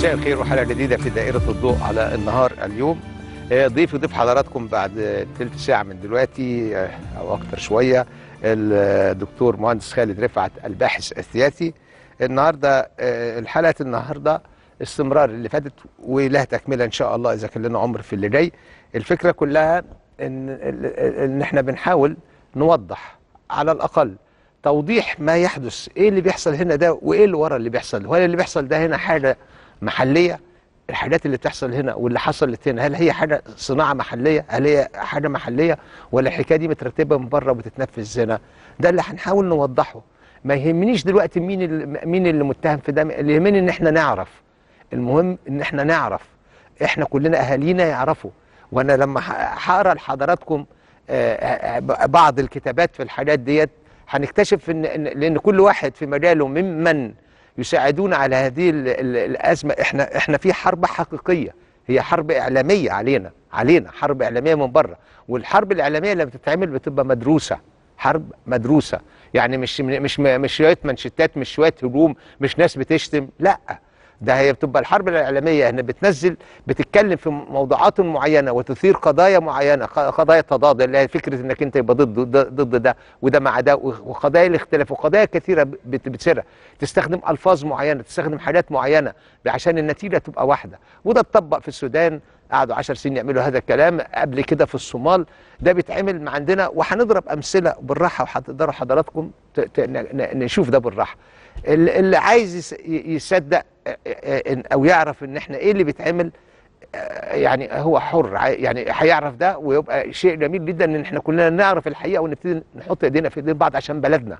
مساء الخير وحلقه جديده في دائره الضوء على النهار اليوم آه، ضيف حضراتكم بعد ثلث ساعه من دلوقتي آه، او اكثر شويه الدكتور مهندس خالد رفعت الباحث السياسي النهارده آه، الحلقه النهارده استمرار اللي فاتت ولها تكمله ان شاء الله اذا كان لنا عمر في اللي جاي الفكره كلها ان ان احنا بنحاول نوضح على الاقل توضيح ما يحدث ايه اللي بيحصل هنا ده وايه اللي ورا اللي بيحصل وهل اللي بيحصل ده هنا حاجه محليه الحاجات اللي بتحصل هنا واللي حصلت هنا هل هي حاجه صناعه محليه هل هي حاجه محليه ولا الحكايه دي مترتبه من بره وبتتنفذ هنا ده اللي هنحاول نوضحه ما يهمنيش دلوقتي مين اللي مين اللي متهم في ده اللي يهمني ان احنا نعرف المهم ان احنا نعرف احنا كلنا اهالينا يعرفوا وانا لما هقرا لحضراتكم آه، آه، بعض الكتابات في الحاجات ديت هنكتشف ان لان كل واحد في مجاله ممن يساعدونا على هذه الازمه احنا احنا في حرب حقيقيه هي حرب اعلاميه علينا علينا حرب اعلاميه من بره والحرب الاعلاميه لما بتتعمل بتبقى مدروسه حرب مدروسه يعني مش مش مش شويه منشتات مش شويه هجوم مش ناس بتشتم لا ده هي بتبقى الحرب الاعلاميه ان بتنزل بتتكلم في موضوعات معينه وتثير قضايا معينه قضايا التضاد اللي هي فكره انك انت يبقى ضد ده ضد ده وده مع ده وقضايا الاختلاف وقضايا كثيره بتصيرها تستخدم الفاظ معينه تستخدم حالات معينه عشان النتيجه تبقى واحده وده اتطبق في السودان قعدوا 10 سنين يعملوا هذا الكلام قبل كده في الصومال ده بيتعمل عندنا وهنضرب امثله بالراحه وهتقدروا حضراتكم نشوف ده بالراحه اللي عايز يصدق آه، آه، آه، او يعرف ان احنا ايه اللي بيتعمل يعني هو حر يعني هيعرف ده ويبقى شيء جميل جدا ان احنا كلنا نعرف الحقيقه ونبتدي نحط ايدينا في ايدين بعض عشان بلدنا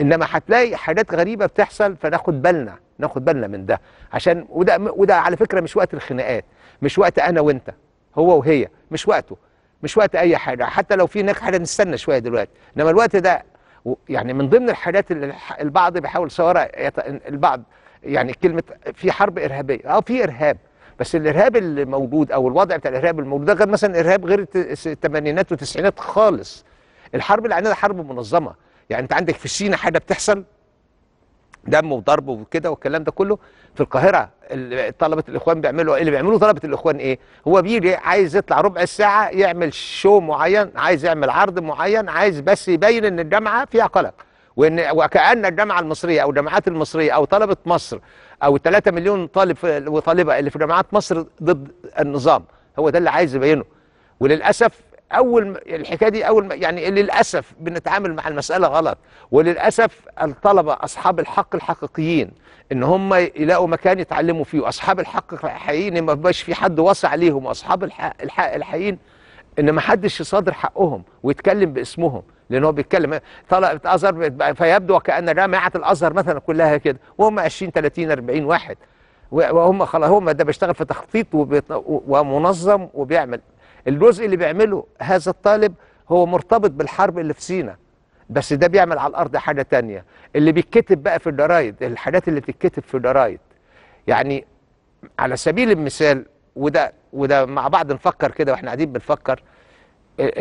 انما هتلاقي حاجات غريبه بتحصل فناخد بالنا ناخد بالنا من ده عشان وده وده على فكره مش وقت الخناقات مش وقت انا وانت هو وهي مش وقته مش وقت اي حاجه حتى لو في هناك حاجه نستنى شويه دلوقتي انما الوقت ده يعني من ضمن الحالات اللي البعض بيحاول سواء البعض يعني كلمه في حرب ارهابيه اه في ارهاب بس الارهاب اللي موجود او الوضع بتاع الارهاب الموجود ده غير مثلا ارهاب غير الثمانينات والتسعينات خالص الحرب اللي عندنا حرب منظمه يعني انت عندك في سينا حاجه بتحصل دم وضرب وكده والكلام ده كله في القاهرة طلبة الإخوان بيعملوا اللي بيعملوه طلبة الإخوان إيه؟ هو بيجي عايز يطلع ربع ساعة يعمل شو معين، عايز يعمل عرض معين، عايز بس يبين إن الجامعة فيها قلق. وإن وكأن الجامعة المصرية أو الجامعات المصرية أو طلبة مصر أو 3 مليون طالب وطالبة اللي في جامعات مصر ضد النظام، هو ده اللي عايز يبينه. وللأسف اول الحكايه دي اول يعني للاسف بنتعامل مع المساله غلط وللاسف الطلبه اصحاب الحق الحقيقيين ان هم يلاقوا مكان يتعلموا فيه واصحاب الحق الحقيقيين ما بيبقاش في حد وصى عليهم واصحاب الحق, الحق الحقيقيين ان ما حدش يصادر حقهم ويتكلم باسمهم لان هو بيتكلم طلبه الازهر فيبدو وكان جامعه الازهر مثلا كلها كده وهم 20 30 40 واحد وهم خلاص هم ده بيشتغل في تخطيط ومنظم وبيعمل الجزء اللي بيعمله هذا الطالب هو مرتبط بالحرب اللي في سينا بس ده بيعمل على الارض حاجه تانية اللي بيتكتب بقى في الجرايد الحاجات اللي بتتكتب في الجرايد يعني على سبيل المثال وده وده مع بعض نفكر كده واحنا قاعدين بنفكر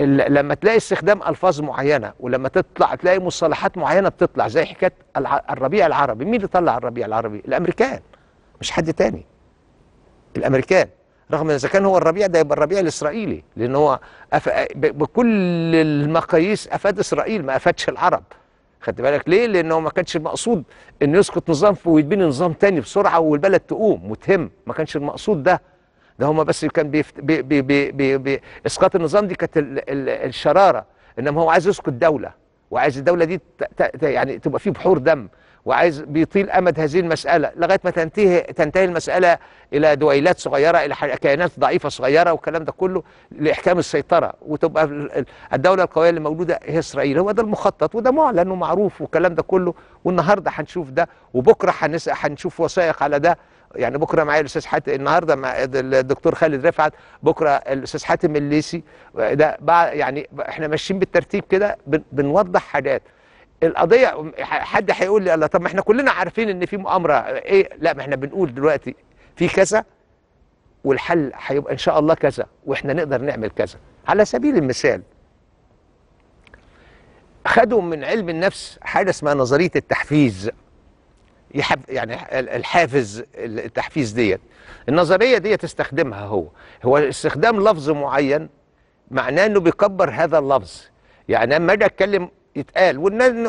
لما تلاقي استخدام الفاظ معينه ولما تطلع تلاقي مصطلحات معينه بتطلع زي حكايه الربيع العربي مين اللي طلع الربيع العربي الامريكان مش حد تاني الامريكان رغم اذا كان هو الربيع ده يبقى الربيع الاسرائيلي لان هو أف... بكل المقاييس افاد اسرائيل ما افادش العرب خدت بالك ليه لان هو ما كانش المقصود انه يسقط نظام ويتبني نظام تاني بسرعه والبلد تقوم وتهم ما كانش المقصود ده ده هما بس كان بيفت... بي... بي... بي... بي... بي... اسقاط النظام دي كانت ال... ال... الشراره انما هو عايز يسقط دوله وعايز الدوله دي ت... ت... يعني تبقى فيه بحور دم وعايز بيطيل امد هذه المساله لغايه ما تنتهي تنتهي المساله الى دويلات صغيره الى كيانات ضعيفه صغيره والكلام ده كله لاحكام السيطره وتبقى الدوله القويه اللي موجوده هي اسرائيل هو ده المخطط وده معلن ومعروف والكلام ده كله والنهارده هنشوف ده وبكره هنشوف وثائق على ده يعني بكره معايا الاستاذ حاتم النهارده مع الدكتور خالد رفعت بكره الاستاذ حاتم الليسي ده يعني احنا ماشيين بالترتيب كده بنوضح حاجات القضيه حد هيقول لي الله طب ما احنا كلنا عارفين ان في مؤامره ايه لا ما احنا بنقول دلوقتي في كذا والحل هيبقى ان شاء الله كذا واحنا نقدر نعمل كذا على سبيل المثال خدوا من علم النفس حاجه اسمها نظريه التحفيز يحب يعني الحافز التحفيز ديت النظريه ديت استخدمها هو هو استخدام لفظ معين معناه انه بيكبر هذا اللفظ يعني اما اجي اتكلم يتقال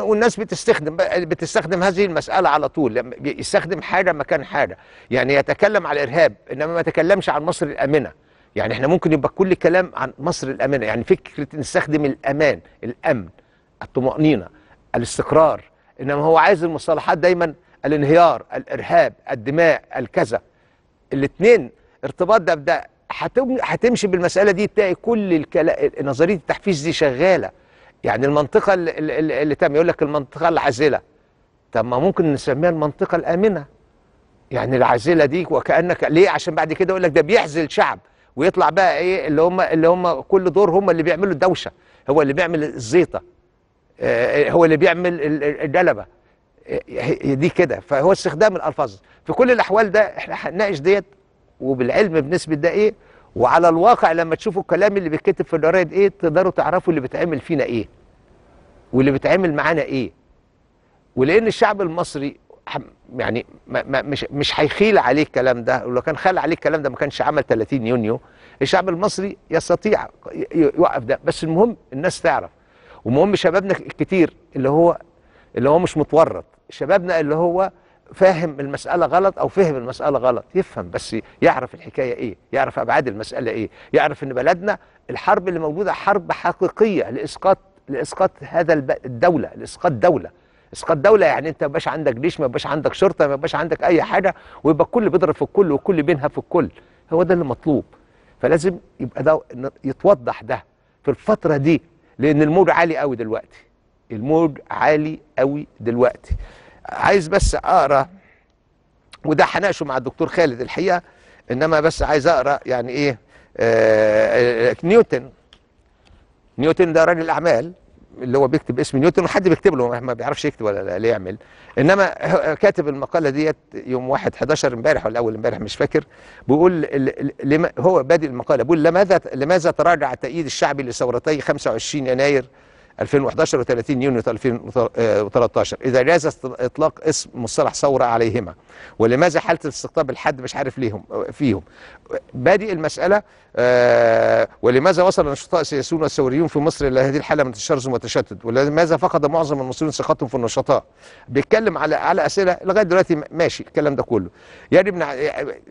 والناس بتستخدم بتستخدم هذه المساله على طول لما يستخدم حاجه مكان حاجه يعني يتكلم على الارهاب انما ما يتكلمش عن مصر الامنه يعني احنا ممكن يبقى كل كلام عن مصر الامنه يعني فكره نستخدم الامان الامن الطمانينه الاستقرار انما هو عايز المصطلحات دايما الانهيار الارهاب الدماء الكذا الاثنين ارتباط ده بده هتمشي بالمساله دي تلاقي كل الكلام نظريه التحفيز دي شغاله يعني المنطقة اللي, اللي, تم يقول لك المنطقة العازلة طب ما ممكن نسميها المنطقة الآمنة يعني العازلة دي وكأنك ليه عشان بعد كده يقول لك ده بيعزل شعب ويطلع بقى ايه اللي هم اللي هم كل دور هم اللي بيعملوا الدوشة هو اللي بيعمل الزيطة آه، هو اللي بيعمل الجلبة آه، دي كده فهو استخدام الألفاظ في كل الأحوال ده احنا هنناقش ديت وبالعلم بنسبة ده ايه وعلى الواقع لما تشوفوا الكلام اللي بيتكتب في الجرايد ايه تقدروا تعرفوا اللي بيتعمل فينا ايه واللي بيتعمل معانا ايه ولان الشعب المصري يعني ما ما مش مش هيخيل عليه الكلام ده ولو كان خال عليه الكلام ده ما كانش عمل 30 يونيو الشعب المصري يستطيع يوقف ده بس المهم الناس تعرف ومهم شبابنا الكتير اللي هو اللي هو مش متورط شبابنا اللي هو فاهم المسألة غلط أو فهم المسألة غلط يفهم بس يعرف الحكاية إيه يعرف أبعاد المسألة إيه يعرف إن بلدنا الحرب اللي موجودة حرب حقيقية لإسقاط لإسقاط هذا الدولة لإسقاط دولة اسقاط دوله يعني انت ما يبقاش عندك جيش ما يبقاش عندك شرطه ما يبقاش عندك اي حاجه ويبقى الكل بيضرب في الكل والكل بينها في الكل هو ده اللي مطلوب فلازم يبقى ده يتوضح ده في الفتره دي لان الموج عالي قوي دلوقتي الموج عالي قوي دلوقتي عايز بس اقرا وده هناقشه مع الدكتور خالد الحقيقه انما بس عايز اقرا يعني ايه آه, آه، نيوتن نيوتن ده راجل اعمال اللي هو بيكتب اسم نيوتن وحد بيكتب له ما بيعرفش يكتب ولا لا يعمل انما كاتب المقاله ديت يوم 1 11 امبارح ولا اول امبارح مش فاكر بيقول هو بادئ المقاله بيقول لماذا لماذا تراجع التأييد الشعبي لثورتي 25 يناير 2011 و30 يونيو 2013 اذا جاز اطلاق اسم مصطلح ثوره عليهما ولماذا حاله الاستقطاب الحد مش عارف ليهم فيهم بادئ المساله آه، ولماذا وصل النشطاء السياسيون والثوريون في مصر الى هذه الحاله من التشرذم والتشتت ولماذا فقد معظم المصريين ثقتهم في النشطاء بيتكلم على على اسئله لغايه دلوقتي ماشي الكلام ده كله يجب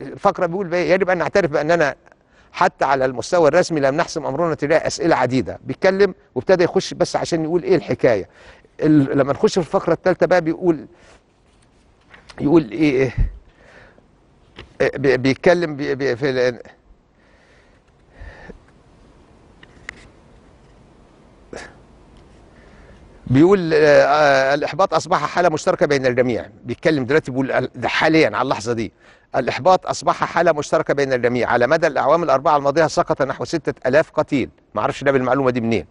الفقره بيقول يجب ان نعترف باننا حتى على المستوى الرسمي لم نحسم امرنا تلاقي اسئله عديده بيتكلم وابتدى يخش بس عشان يقول ايه الحكايه لما نخش في الفقره الثالثه بقى بيقول يقول ايه, إيه. بيتكلم بي بي في بيقول آه، آه، الاحباط اصبح حاله مشتركه بين الجميع بيتكلم دلوقتي بيقول ده حاليا على اللحظه دي الإحباط أصبح حالة مشتركة بين الجميع على مدى الأعوام الأربعة الماضية سقط نحو 6000 قتيل ما عرفش جاب المعلومة دي منين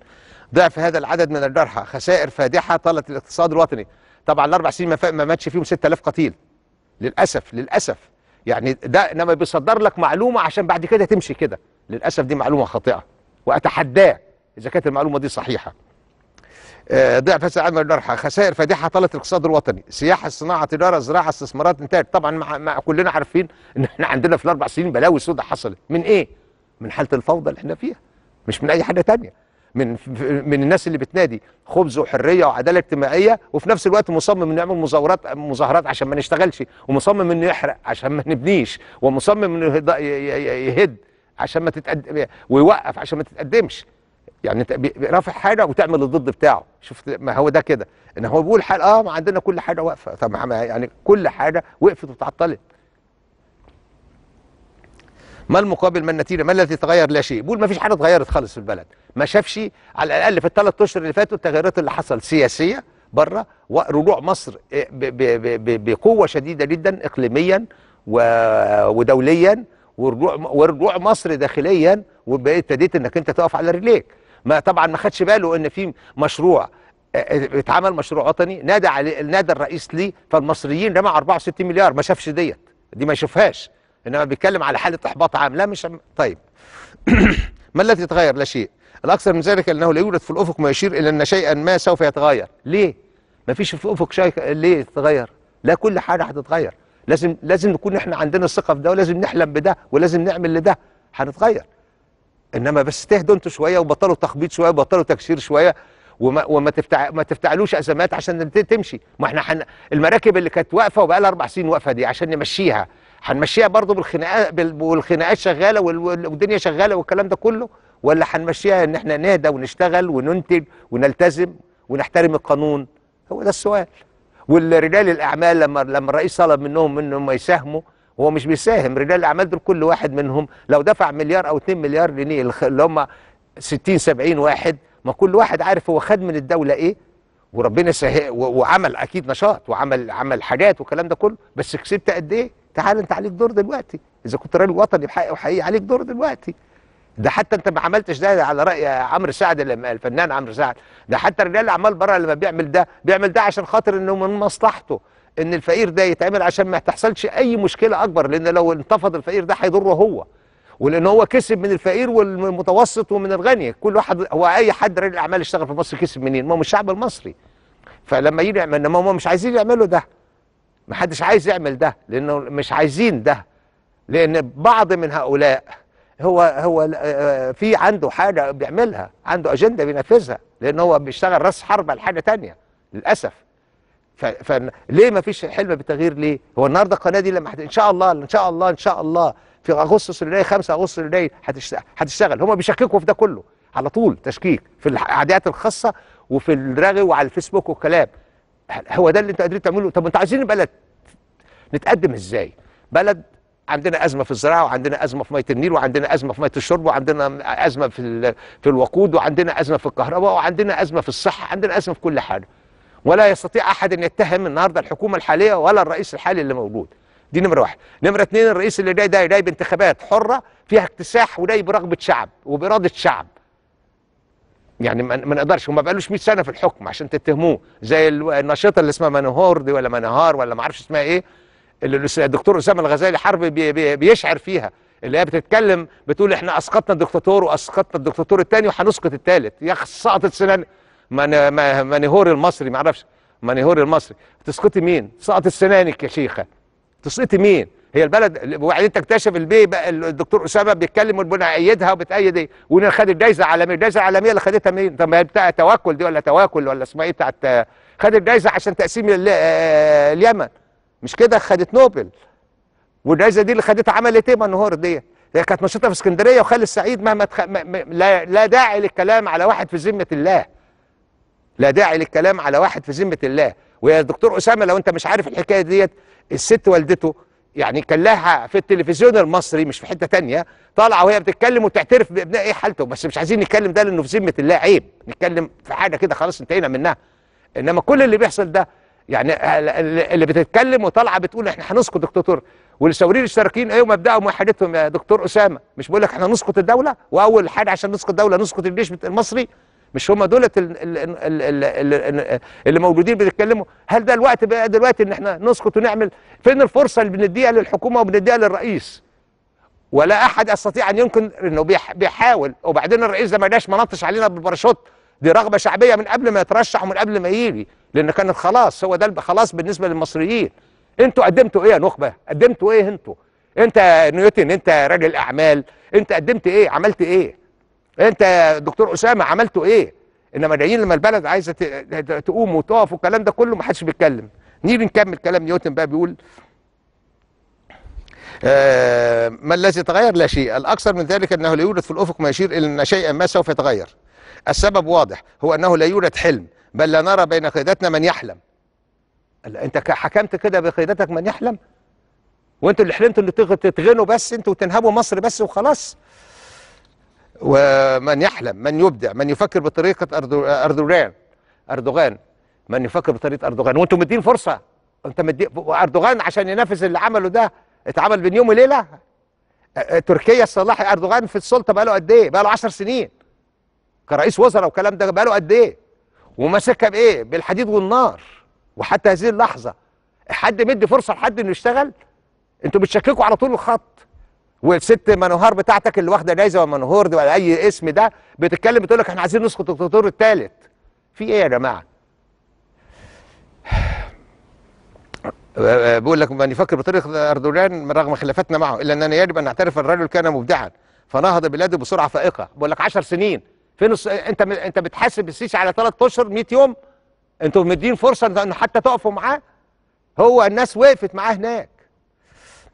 ضعف هذا العدد من الجرحى خسائر فادحة طالت الاقتصاد الوطني طبعا الأربع سنين ما ماتش فيهم 6000 قتيل للأسف للأسف يعني ده إنما بيصدر لك معلومة عشان بعد كده تمشي كده للأسف دي معلومة خاطئة وأتحداه إذا كانت المعلومة دي صحيحة آه، ضعف سعر دولارها خسائر فادحه طالت الاقتصاد الوطني سياحه الصناعه تجاره زراعه استثمارات انتهت طبعا مع, مع كلنا عارفين ان احنا عندنا في الاربع سنين بلاوي سوداء حصلت من ايه من حاله الفوضى اللي احنا فيها مش من اي حاجه تانية من من الناس اللي بتنادي خبز وحريه وعداله اجتماعيه وفي نفس الوقت مصمم انه يعمل مظاهرات مظاهرات عشان ما نشتغلش ومصمم انه يحرق عشان ما نبنيش ومصمم انه يهد عشان ما تتقدم ويوقف عشان ما تتقدمش يعني انت رافع حاجه وتعمل الضد بتاعه شفت ما هو ده كده ان هو بيقول حاجه اه ما عندنا كل حاجه واقفه طب يعني كل حاجه وقفت وتعطلت ما المقابل ما النتيجه ما الذي تغير لا شيء بيقول ما فيش حاجه اتغيرت خالص في البلد ما شافش على الاقل في الثلاث اشهر اللي فاتوا التغيرات اللي حصل سياسيه بره ورجوع مصر إيه، بقوه شديده جدا اقليميا ودوليا ورجوع ورجوع مصر داخليا وابتديت انك انت تقف على رجليك ما طبعا ما خدش باله ان في مشروع آه، آه، اتعمل مشروع وطني نادى عليه نادى الرئيس ليه فالمصريين جمعوا 64 مليار ما شافش ديت دي ما يشوفهاش انما بيتكلم على حاله احباط عام لا مش عم. طيب ما الذي يتغير لا شيء الاكثر من ذلك انه لا يوجد في الافق ما يشير الى ان شيئا ما سوف يتغير ليه ما فيش في الافق شيء ليه يتغير لا كل حاجه هتتغير لازم لازم نكون احنا عندنا الثقه في ده ولازم نحلم بده ولازم نعمل لده هنتغير انما بس تهدوا انتوا شويه وبطلوا تخبيط شويه وبطلوا تكسير شويه وما وما تفتع ما تفتعلوش ازمات عشان تمشي ما احنا حن... المراكب اللي كانت واقفه وبقى لها اربع سنين واقفه دي عشان نمشيها هنمشيها برضه بالخناقات بال... والخناقات شغاله وال... والدنيا شغاله والكلام ده كله ولا هنمشيها ان احنا نهدى ونشتغل وننتج ونلتزم ونحترم القانون هو ده السؤال والرجال الاعمال لما لما الرئيس طلب منهم انهم يساهموا هو مش بيساهم رجال الاعمال دول كل واحد منهم لو دفع مليار او 2 مليار جنيه اللي هم 60 70 واحد ما كل واحد عارف هو خد من الدوله ايه وربنا وعمل اكيد نشاط وعمل عمل حاجات والكلام ده كله بس كسبت قد ايه تعال انت عليك دور دلوقتي اذا كنت راجل وطني بحق وحقيقي عليك دور دلوقتي ده حتى انت ما عملتش ده على راي عمرو سعد الفنان عمرو سعد ده حتى رجال الاعمال بره لما بيعمل ده بيعمل ده عشان خاطر انه من مصلحته ان الفقير ده يتعمل عشان ما تحصلش اي مشكله اكبر لان لو انتفض الفقير ده هيضره هو ولان هو كسب من الفقير والمتوسط ومن الغني كل واحد هو اي حد رجل الاعمال اشتغل في مصر كسب منين ما هو الشعب المصري فلما يجي يعمل انما هم مش عايزين يعملوا ده ما حدش عايز يعمل ده لانه مش عايزين ده لان بعض من هؤلاء هو هو آه، آه، في عنده حاجه بيعملها عنده اجنده بينفذها لان هو بيشتغل راس حرب على حاجه ثانيه للاسف فليه ما فيش حلم بالتغيير ليه هو النهارده القناه دي لما حت... ان شاء الله ان شاء الله ان شاء الله في اغسطس اللي جاي 5 اغسطس اللي جاي هتشتغل هم بيشككوا في ده كله على طول تشكيك في العادات الخاصه وفي الرغي وعلى الفيسبوك والكلام هو ده اللي انتوا قادرين تعمله طب انتوا عايزين بلد نتقدم ازاي بلد عندنا ازمه في الزراعه وعندنا ازمه في ميه النيل وعندنا ازمه في ميه الشرب وعندنا ازمه في في الوقود وعندنا ازمه في الكهرباء وعندنا ازمه في الصحه عندنا ازمه في كل حاجه ولا يستطيع احد ان يتهم النهارده الحكومه الحاليه ولا الرئيس الحالي اللي موجود دي نمره واحد نمره اثنين الرئيس اللي جاي ده جاي بانتخابات حره فيها اكتساح وجاي برغبه شعب وباراده شعب يعني ما نقدرش وما بقالوش 100 سنه في الحكم عشان تتهموه زي النشيطه اللي اسمها منهور دي ولا منهار ولا ما اعرفش اسمها ايه اللي الدكتور اسامه الغزالي حرب بي بي بيشعر فيها اللي هي بتتكلم بتقول احنا اسقطنا الدكتاتور واسقطنا الدكتاتور الثاني وهنسقط الثالث يا سقطت سنان مانيهور المصري ما اعرفش مانيهور المصري تسقطي مين سقط السنانك يا شيخه تسقطي مين هي البلد وبعدين تكتشف البي الدكتور اسامه بيتكلم وبنأيدها وبتأيد ايه وانا خد الجائزه العالميه الجائزه العالميه اللي خدتها منين طب ما هي بتاع توكل دي ولا تواكل ولا اسمها ايه بتاعت خد الجائزه عشان تقسيم آه، اليمن مش كده خدت نوبل والجائزه دي اللي خدتها عملت ايه منهور دي هي كانت نشيطه في اسكندريه وخالد سعيد مهما تخ... م... م... لا... لا داعي للكلام على واحد في ذمه الله لا داعي للكلام على واحد في ذمه الله ويا دكتور اسامه لو انت مش عارف الحكايه ديت الست والدته يعني كان لها في التلفزيون المصري مش في حته تانية طالعه وهي بتتكلم وتعترف بابناء ايه حالته بس مش عايزين نتكلم ده لانه في ذمه الله عيب نتكلم في حاجه كده خلاص انتهينا منها انما كل اللي بيحصل ده يعني اللي بتتكلم وطالعه بتقول احنا هنسقط دكتور والثورين الاشتراكيين ايه مبداهم وحدتهم يا دكتور اسامه مش بقول لك احنا نسقط الدوله واول حاجه عشان نسقط الدوله نسقط الجيش المصري مش هم دولت اللي موجودين بيتكلموا هل ده الوقت بقى دلوقتي ان احنا نسقط ونعمل فين الفرصه اللي بنديها للحكومه وبنديها للرئيس ولا احد يستطيع ان يمكن انه بيحاول وبعدين الرئيس ده ما جاش منطش علينا بالباراشوت دي رغبه شعبيه من قبل ما يترشح ومن قبل ما يجي لان كانت خلاص هو ده خلاص بالنسبه للمصريين انتوا قدمتوا ايه يا نخبه قدمتوا ايه انتوا انت نيوتن انت راجل اعمال انت قدمت ايه عملت ايه انت يا دكتور اسامه عملتوا ايه انما جايين لما البلد عايزه تقوم وتقف والكلام ده كله ما حدش بيتكلم نيجي نكمل كلام نيوتن بقى بيقول آه ما الذي تغير لا شيء الأكثر من ذلك أنه لا يوجد في الأفق ما يشير إلى أن شيئا ما سوف يتغير السبب واضح هو أنه لا يوجد حلم بل لا نرى بين قيادتنا من يحلم أنت حكمت كده بقيادتك من يحلم وانتوا اللي حلمتوا ان تغنوا بس انتوا وتنهبوا مصر بس وخلاص ومن يحلم من يبدع من يفكر بطريقة أردوغان أردوغان من يفكر بطريقة أردوغان وأنتم مدين فرصة أنت مدي أردوغان عشان ينافس اللي عمله ده اتعمل بين يوم وليلة تركيا الصلاحي أردوغان في السلطة بقاله قد إيه؟ بقاله 10 سنين كرئيس وزراء والكلام ده بقاله قد إيه؟ وماسكها بإيه؟ بالحديد والنار وحتى هذه اللحظة حد مدي فرصة لحد إنه يشتغل؟ أنتم بتشككوا على طول الخط والست منوهار بتاعتك اللي واخده جايزه ومنهور دي ولا اي اسم ده بتتكلم بتقول لك احنا عايزين نسقط الدكتور الثالث في ايه يا جماعه آه، آه، بقول لك من يفكر بطريق اردوغان رغم خلافاتنا معه الا اننا يجب ان نعترف الرجل كان مبدعا فنهض بلاده بسرعه فائقه بقول لك 10 سنين فين الس... انت م... انت بتحاسب السيسي على ثلاث اشهر 100 يوم انتوا مدين فرصه انه حتى تقفوا معاه هو الناس وقفت معاه هناك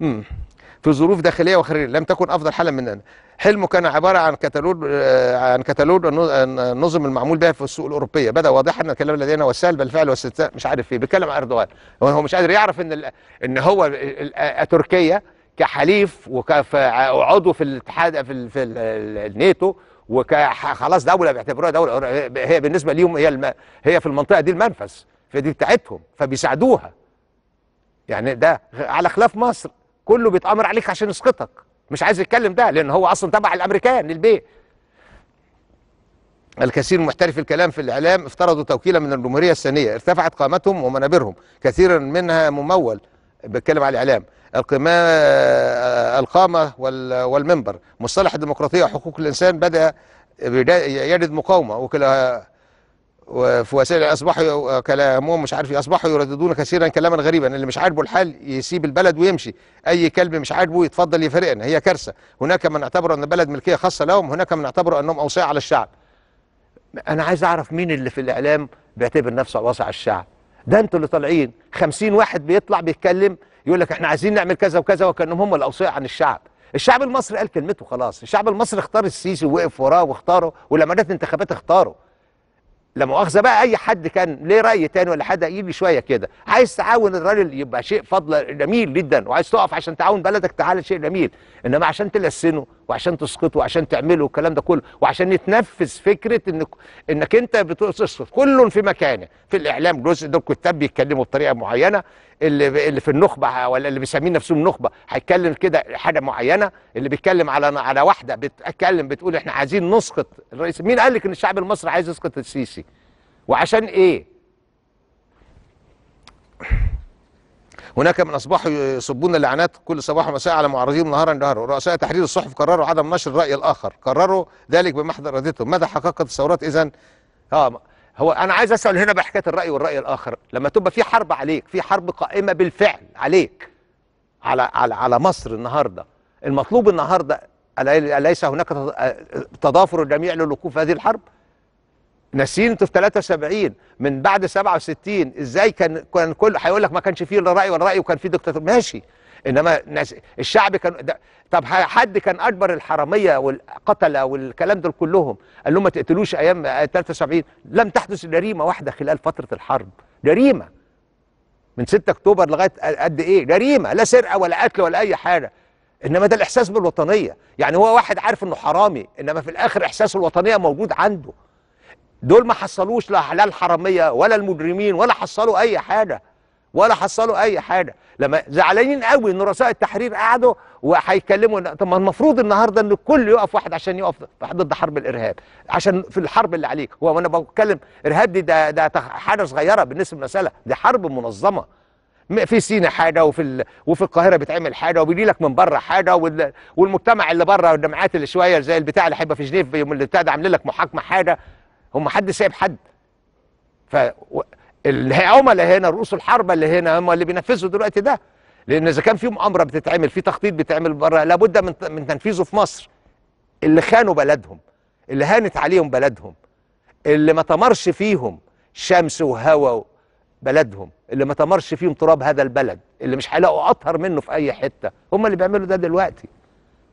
امم في ظروف داخليه وخارجيه لم تكن افضل حالا مننا حلمه كان عباره عن كتالوج آه، عن كتالوج النظم آه، المعمول بها في السوق الاوروبيه بدا واضحا ان الكلام لدينا وسهل بالفعل والاستثناء مش عارف ايه بيتكلم عن اردوغان هو مش قادر يعرف ان ان هو آه، تركيا كحليف وعضو في الاتحاد في, في الناتو وخلاص دوله بيعتبروها دوله هي بالنسبه ليهم هي الم... هي في المنطقه دي المنفذ فدي بتاعتهم فبيساعدوها يعني ده على خلاف مصر كله بيتامر عليك عشان يسقطك مش عايز يتكلم ده لان هو اصلا تبع الامريكان للبيع الكثير من محترف الكلام في الاعلام افترضوا توكيلا من الجمهوريه الثانيه ارتفعت قامتهم ومنابرهم كثيرا منها ممول بتكلم على الاعلام القما القامه والمنبر مصطلح الديمقراطيه وحقوق الانسان بدا يجد مقاومه وكلا وفي وسائل اصبحوا آه، كلامهم مش عارف اصبحوا يرددون كثيرا كلاما غريبا اللي مش عاجبه الحال يسيب البلد ويمشي اي كلب مش عاجبه يتفضل يفارقنا هي كارثه هناك من اعتبر ان البلد ملكيه خاصه لهم هناك من اعتبروا انهم اوصياء على الشعب انا عايز اعرف مين اللي في الاعلام بيعتبر نفسه اوصى على الشعب ده انتوا اللي طالعين 50 واحد بيطلع بيتكلم يقول لك احنا عايزين نعمل كذا وكذا وكانهم هم الاوصياء عن الشعب الشعب المصري قال كلمته خلاص الشعب المصري اختار السيسي ووقف وراه واختاره ولما جت انتخابات اختاره لا مؤاخذه بقى اي حد كان ليه راي تاني ولا حد يجي شويه كده عايز تعاون الراجل يبقى شيء فضل جميل جدا وعايز تقف عشان تعاون بلدك تعالى شيء جميل انما عشان تلسنه وعشان تسقطه وعشان تعمله والكلام ده كله وعشان يتنفذ فكره انك انك انت بتسقط كل في مكانه في الاعلام جزء دول الكتاب بيتكلموا بطريقه معينه اللي اللي في النخبه ولا اللي بيسمين نفسهم نخبه هيتكلم كده حاجه معينه اللي بيتكلم على على واحده بتتكلم بتقول احنا عايزين نسقط الرئيس مين قال لك ان الشعب المصري عايز يسقط السيسي وعشان ايه هناك من اصبحوا يصبون اللعنات كل صباح ومساء على معارضيهم نهارا نهارا رؤساء تحرير الصحف قرروا عدم نشر الراي الاخر قرروا ذلك بمحض ارادتهم ماذا حققت الثورات اذا اه هو انا عايز اسال هنا بحكايه الراي والراي الاخر لما تبقى في حرب عليك في حرب قائمه بالفعل عليك على على على مصر النهارده المطلوب النهارده اليس هناك آه، تضافر الجميع للوقوف هذه الحرب ناسين في 73 من بعد 67 ازاي كان كان كل هيقول لك ما كانش فيه لا راي ولا راي وكان فيه دكتاتور ماشي انما ناس الشعب كان ده طب حد كان اكبر الحراميه والقتله والكلام دول كلهم قال لهم ما تقتلوش ايام 73 لم تحدث جريمه واحده خلال فتره الحرب جريمه من 6 اكتوبر لغايه قد ايه جريمه لا سرقه ولا قتل ولا اي حاجه انما ده الاحساس بالوطنيه يعني هو واحد عارف انه حرامي انما في الاخر احساس الوطنيه موجود عنده دول ما حصلوش لا الحراميه ولا المجرمين ولا حصلوا اي حاجه ولا حصلوا اي حاجه لما زعلانين قوي ان رؤساء التحرير قعدوا وهيكلموا طب ما المفروض النهارده ان الكل يقف واحد عشان يقف ضد حرب الارهاب عشان في الحرب اللي عليك هو وانا بتكلم ارهاب دي ده, ده حاجه صغيره بالنسبه للمساله دي حرب منظمه في سينا حاجه وفي ال... وفي القاهره بيتعمل حاجه وبيجي لك من بره حاجه وال... والمجتمع اللي بره والجامعات اللي شويه زي البتاع اللي هيبقى في جنيف يوم اللي بتاع ده عاملين لك محاكمه حاجه هم حد سايب حد ف العملاء هنا رؤوس الحربة اللي هنا هم اللي بينفذوا دلوقتي ده لان اذا كان في مؤامره بتتعمل في تخطيط بيتعمل بره لابد من من تنفيذه في مصر اللي خانوا بلدهم اللي هانت عليهم بلدهم اللي ما تمرش فيهم شمس وهواء بلدهم اللي ما تمرش فيهم تراب هذا البلد اللي مش هيلاقوا اطهر منه في اي حته هم اللي بيعملوا ده دلوقتي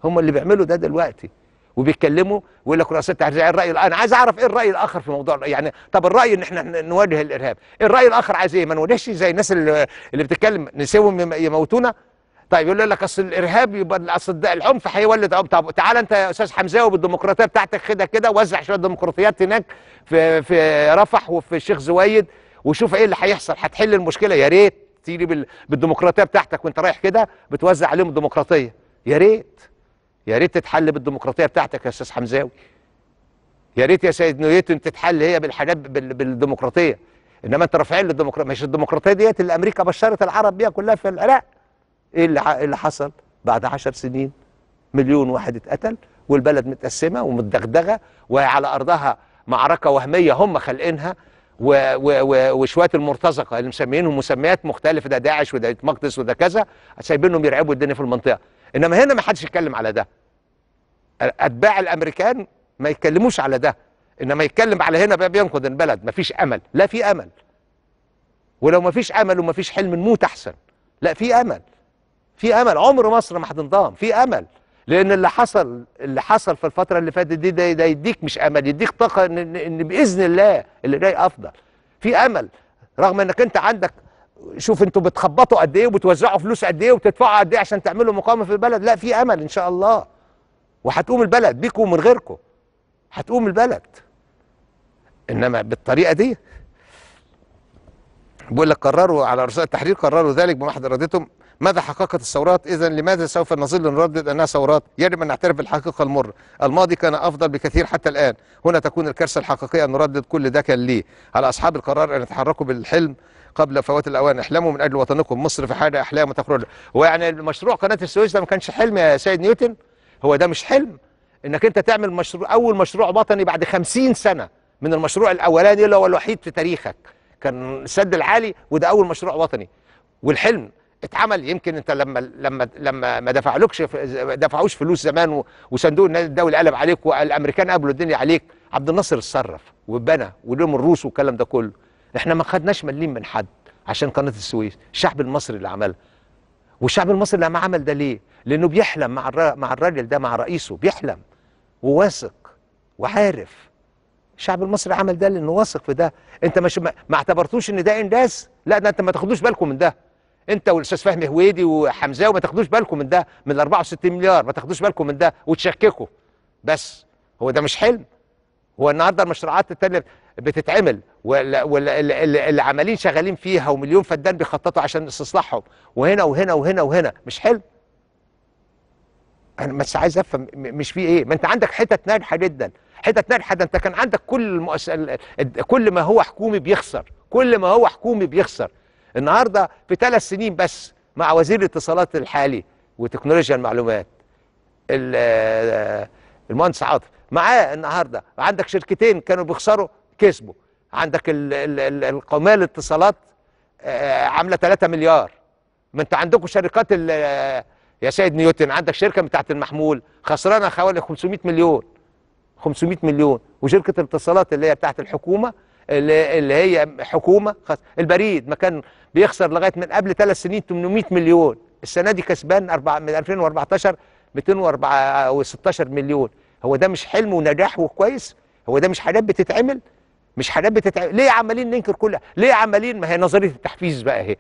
هم اللي بيعملوا ده دلوقتي وبيتكلموا ويقول لك رؤساء التحرير الراي انا عايز اعرف ايه الراي الاخر في موضوع يعني طب الراي ان احنا نواجه الارهاب الراي الاخر عايز ايه ما نواجهش زي الناس اللي, اللي بتتكلم نسيبهم يموتونا طيب يقول لك اصل الارهاب يبقى اصل العنف هيولد طب تعالى انت يا استاذ حمزاوي بالديمقراطيه بتاعتك خدها كده وزع شويه ديمقراطيات هناك في في رفح وفي الشيخ زويد وشوف ايه اللي هيحصل هتحل المشكله يا ريت تيجي بالديمقراطيه بتاعتك وانت رايح كده بتوزع عليهم الديمقراطيه يا ريت يا ريت تتحل بالديمقراطيه بتاعتك يا استاذ حمزاوي يا ريت يا سيد نيوتن تتحل هي بالحاجات بالديمقراطيه انما انت رافعين للديمقراطيه مش الديمقراطيه ديت اللي امريكا بشرت العرب بيها كلها في العراق ايه اللي إيه اللي حصل بعد عشر سنين مليون واحد اتقتل والبلد متقسمه ومتدغدغه وهي على ارضها معركه وهميه هم خالقينها وشويه المرتزقه اللي مسميينهم مسميات مختلفه ده داعش وده مقدس وده كذا سايبينهم يرعبوا الدنيا في المنطقه انما هنا ما حدش يتكلم على ده اتباع الامريكان ما يتكلموش على ده انما يتكلم على هنا بقى بينقذ البلد ما فيش امل لا في امل ولو ما فيش امل وما فيش حلم نموت احسن لا في امل في امل عمر مصر ما هتنضام في امل لان اللي حصل اللي حصل في الفتره اللي فاتت دي ده, ده يديك مش امل يديك طاقه ان, إن باذن الله اللي جاي افضل في امل رغم انك انت عندك شوف انتوا بتخبطوا قد ايه وبتوزعوا فلوس قد ايه وبتدفعوا قد ايه عشان تعملوا مقاومه في البلد لا في امل ان شاء الله وهتقوم البلد بيكم ومن غيركم هتقوم البلد انما بالطريقه دي بقول لك قرروا على رؤساء التحرير قرروا ذلك بمحض ارادتهم ماذا حققت الثورات اذا لماذا سوف نظل نردد انها ثورات يجب ان نعترف بالحقيقه المره الماضي كان افضل بكثير حتى الان هنا تكون الكارثه الحقيقيه ان نردد كل ده كان ليه على اصحاب القرار ان يتحركوا بالحلم قبل فوات الاوان احلموا من اجل وطنكم مصر في حال احلام تخرج هو يعني مشروع قناه السويس ده ما كانش حلم يا سيد نيوتن هو ده مش حلم انك انت تعمل مشروع اول مشروع وطني بعد 50 سنه من المشروع الاولاني اللي هو الوحيد في تاريخك كان السد العالي وده اول مشروع وطني والحلم اتعمل يمكن انت لما لما لما ما دفعلكش دفعوش فلوس زمان وصندوق النادي الدولي قلب عليك والامريكان قبلوا الدنيا عليك عبد الناصر اتصرف وبنى ولوم الروس والكلام ده كله احنا ما خدناش مليم من حد عشان قناه السويس الشعب المصري اللي عملها والشعب المصري اللي عمل ده ليه لانه بيحلم مع مع الراجل ده مع رئيسه بيحلم وواثق وعارف الشعب المصري عمل ده لانه واثق في ده انت مش ما اعتبرتوش ان ده انجاز لا ده انت ما تاخدوش بالكم من ده انت والاستاذ فهمي هويدي وحمزاوي ما تاخدوش بالكم من ده من 64 مليار ما تاخدوش بالكم من ده وتشككوا بس هو ده مش حلم هو النهارده المشروعات التانية بتتعمل واللي عمالين شغالين فيها ومليون فدان بيخططوا عشان استصلاحهم وهنا وهنا وهنا وهنا مش حلو انا بس عايز افهم مش في ايه ما انت عندك حتت ناجحه جدا حتت ناجحه ده انت كان عندك كل المؤس... كل ما هو حكومي بيخسر كل ما هو حكومي بيخسر النهارده في ثلاث سنين بس مع وزير الاتصالات الحالي وتكنولوجيا المعلومات المهندس عاطف معاه النهارده عندك شركتين كانوا بيخسروا كسبوا عندك القوميه الاتصالات آه، عامله 3 مليار ما انت عندكم شركات آه، يا سيد نيوتن عندك شركه بتاعت المحمول خسرانه حوالي 500 مليون 500 مليون وشركه الاتصالات اللي هي بتاعت الحكومه اللي هي حكومه خس... البريد ما كان بيخسر لغايه من قبل ثلاث سنين 800 مليون السنه دي كسبان أربع... من 2014 214 مليون هو ده مش حلم ونجاح وكويس هو ده مش حاجات بتتعمل مش حاجات بتتعمل ليه عمالين ننكر كلها ليه عمالين ما هي نظريه التحفيز بقى اهي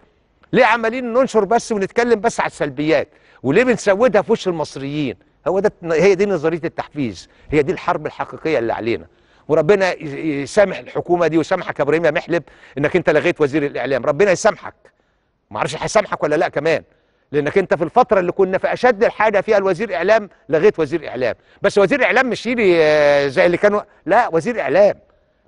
ليه عمالين ننشر بس ونتكلم بس على السلبيات وليه بنسودها في وش المصريين هو ده هي دي نظريه التحفيز هي دي الحرب الحقيقيه اللي علينا وربنا يسامح الحكومه دي ويسامحك يا ابراهيم يا محلب انك انت لغيت وزير الاعلام ربنا يسامحك ما اعرفش هيسامحك ولا لا كمان لانك انت في الفتره اللي كنا في اشد الحاجه فيها الوزير اعلام لغيت وزير اعلام بس وزير اعلام مش يجي آه، زي اللي كانوا لا وزير اعلام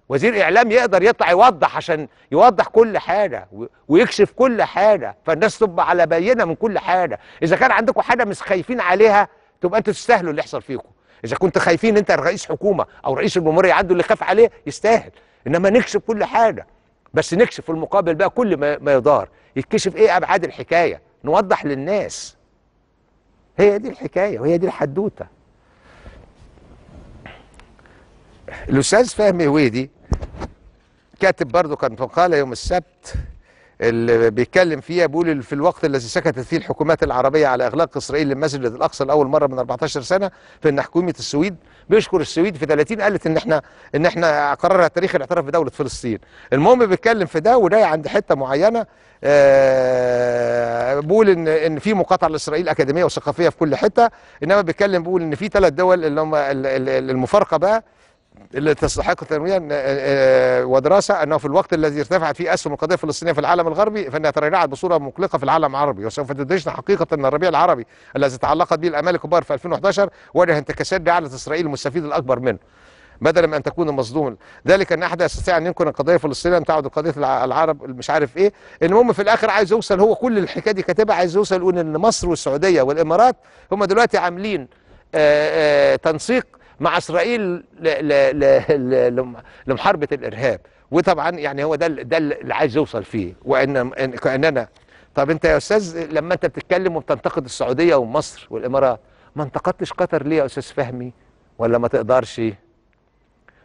وزير اعلام يقدر يطلع يوضح عشان يوضح كل حاجه ويكشف كل حاجه فالناس تبقى على بينه من كل حاجه اذا كان عندكم حاجه مش خايفين عليها تبقى انتوا تستاهلوا اللي يحصل فيكم اذا كنت خايفين انت رئيس حكومه او رئيس الجمهوريه عنده اللي خاف عليه يستاهل انما نكشف كل حاجه بس نكشف في المقابل بقى كل ما, ما يدار يتكشف ايه ابعاد الحكايه نوضح للناس هي دي الحكايه وهي دي الحدوته الاستاذ فهمي هويدي كاتب برضه كان قال يوم السبت اللي بيتكلم فيها بيقول في الوقت الذي سكتت فيه الحكومات العربيه على اغلاق اسرائيل للمسجد الاقصى لاول مره من 14 سنه فان حكومه السويد بيشكر السويد في 30 قالت ان احنا ان احنا قررها تاريخ الاعتراف بدوله فلسطين المهم بيتكلم في ده وده عند حته معينه آه بيقول ان ان في مقاطعه لاسرائيل اكاديميه وثقافيه في كل حته انما بيتكلم بيقول ان في ثلاث دول اللي هم المفارقه بقى اللي تستحق تنويها آه، آه، ودراسه انه في الوقت الذي ارتفعت فيه اسهم القضيه الفلسطينيه في العالم الغربي فانها تراجعت بصوره مقلقه في العالم العربي وسوف تدهشنا حقيقه ان الربيع العربي الذي تعلقت به الامال الكبار في 2011 واجه انتكاسات جعلت اسرائيل المستفيد الاكبر منه بدلا من ان تكون مصدوم ذلك ان احد يستطيع ان ينكر القضيه الفلسطينيه ان تعود قضيه العرب مش عارف ايه المهم في الاخر عايز يوصل هو كل الحكايه دي كاتبها عايز يوصل يقول ان مصر والسعوديه والامارات هم دلوقتي عاملين آآ آه، آآ تنسيق مع اسرائيل لمحاربه الارهاب وطبعا يعني هو ده ده اللي عايز يوصل فيه وان كاننا طب انت يا استاذ لما انت بتتكلم وبتنتقد السعوديه ومصر والامارات ما انتقدتش قطر ليه يا استاذ فهمي ولا ما تقدرش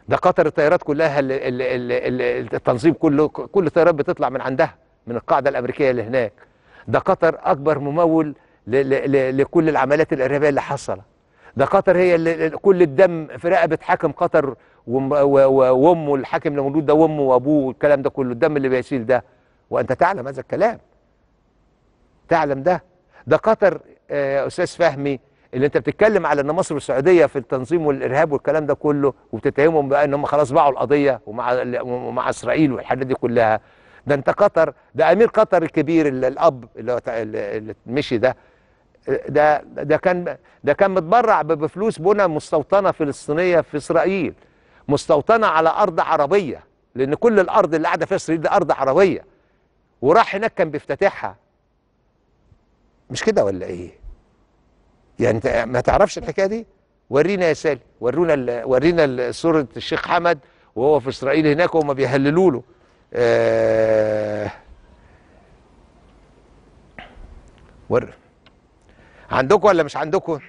ده قطر الطيارات كلها التنظيم كله كل الطيارات بتطلع من عندها من القاعده الامريكيه اللي هناك ده قطر اكبر ممول لكل العمليات الارهابيه اللي حصلت ده قطر هي اللي كل الدم في رقبه حاكم قطر وامه الحاكم اللي موجود ده وامه وابوه والكلام ده كله الدم اللي بيسيل ده وانت تعلم هذا الكلام تعلم ده ده قطر آه استاذ فهمي اللي انت بتتكلم على ان مصر والسعوديه في التنظيم والارهاب والكلام ده كله وبتتهمهم بقى ان هم خلاص باعوا القضيه ومع ومع اسرائيل والحاجات دي كلها ده انت قطر ده امير قطر الكبير اللي الاب اللي مشي ده ده ده كان ده كان متبرع بفلوس بنى مستوطنه فلسطينيه في اسرائيل مستوطنه على ارض عربيه لان كل الارض اللي قاعده في اسرائيل دي ارض عربيه وراح هناك كان بيفتتحها مش كده ولا ايه يعني ما تعرفش الحكايه دي ورينا يا سالي ورونا ورينا صوره الشيخ حمد وهو في اسرائيل هناك وهم بيهللوا له آه ور عندكم ولا مش عندكم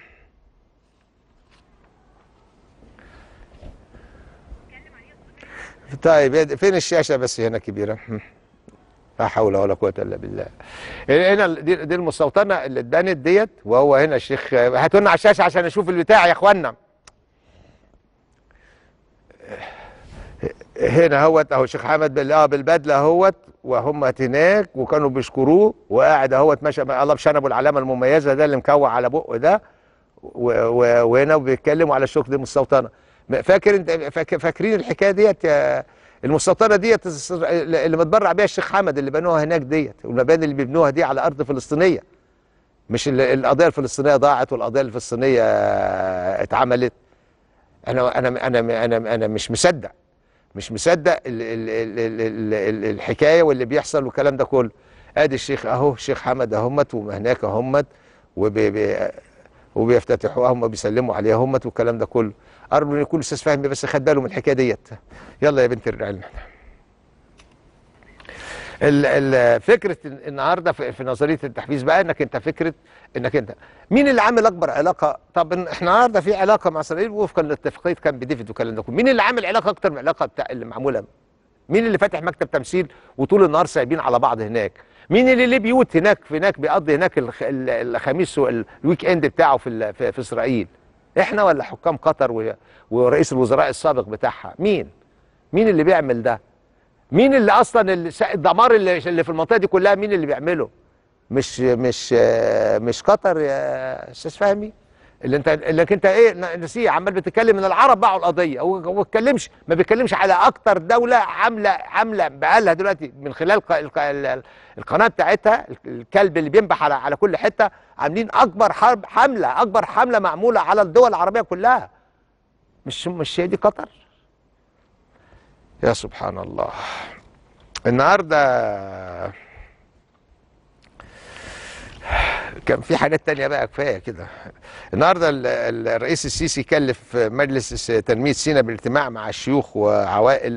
طيب فين الشاشه بس هنا كبيره لا حول ولا قوه الا بالله هنا دي, دي المستوطنه اللي اتبنت ديت وهو هنا الشيخ هاتوا لنا على الشاشه عشان اشوف البتاع يا اخوانا هنا اهوت اهو الشيخ حمد بال اه بالبدله اهوت وهم هناك وكانوا بيشكروه وقاعد اهوت ماشي الله بشنبه العلامه المميزه ده اللي مكوع على بقه ده وهنا وبيتكلموا على الشكر دي المستوطنه فاكر انت فاكر فاكرين الحكايه ديت المستوطنه ديت اللي متبرع بيها الشيخ حمد اللي بنوها هناك ديت والمباني اللي بيبنوها دي على ارض فلسطينيه مش القضيه الفلسطينيه ضاعت والقضيه الفلسطينيه اتعملت انا انا انا انا, أنا مش مصدق مش مصدق الحكايه واللي بيحصل والكلام ده كله ادي الشيخ اهو الشيخ حمد اهمت وهناك اهمت وبيفتتحوها اهم وبيسلموا عليها اهمت والكلام ده كله ارجو ان يكون الاستاذ فهمي بس خد باله من الحكايه ديت يلا يا بنت الرعيل فكره النهارده في نظريه التحفيز بقى انك انت فكره انك انت مين اللي عامل اكبر علاقه طب احنا النهارده في علاقه مع اسرائيل وفقا لاتفاقيه كامب ديفيد والكلام ده كله مين اللي عامل علاقه اكتر من العلاقه بتاع اللي معموله مين اللي فاتح مكتب تمثيل وطول النهار سايبين على بعض هناك مين اللي ليه بيوت هناك في هناك بيقضي هناك الخميس والويك اند بتاعه في في اسرائيل احنا ولا حكام قطر ورئيس الوزراء السابق بتاعها مين مين اللي بيعمل ده مين اللي اصلا الدمار اللي, اللي في المنطقه دي كلها مين اللي بيعمله مش مش آه، مش قطر يا استاذ فهمي اللي انت اللي انت ايه نسي عمال بتتكلم ان العرب باعوا القضيه هو ما بيتكلمش ما بيتكلمش على اكتر دوله عامله عامله بقالها دلوقتي من خلال القناه بتاعتها الكلب اللي بينبح على على كل حته عاملين اكبر حرب حمله اكبر حمله معموله على الدول العربيه كلها مش مش هي دي قطر يا سبحان الله النهارده كان في حاجات تانية بقى كفايه كده النهارده الرئيس السيسي كلف مجلس تنميه سينا بالاجتماع مع الشيوخ وعوائل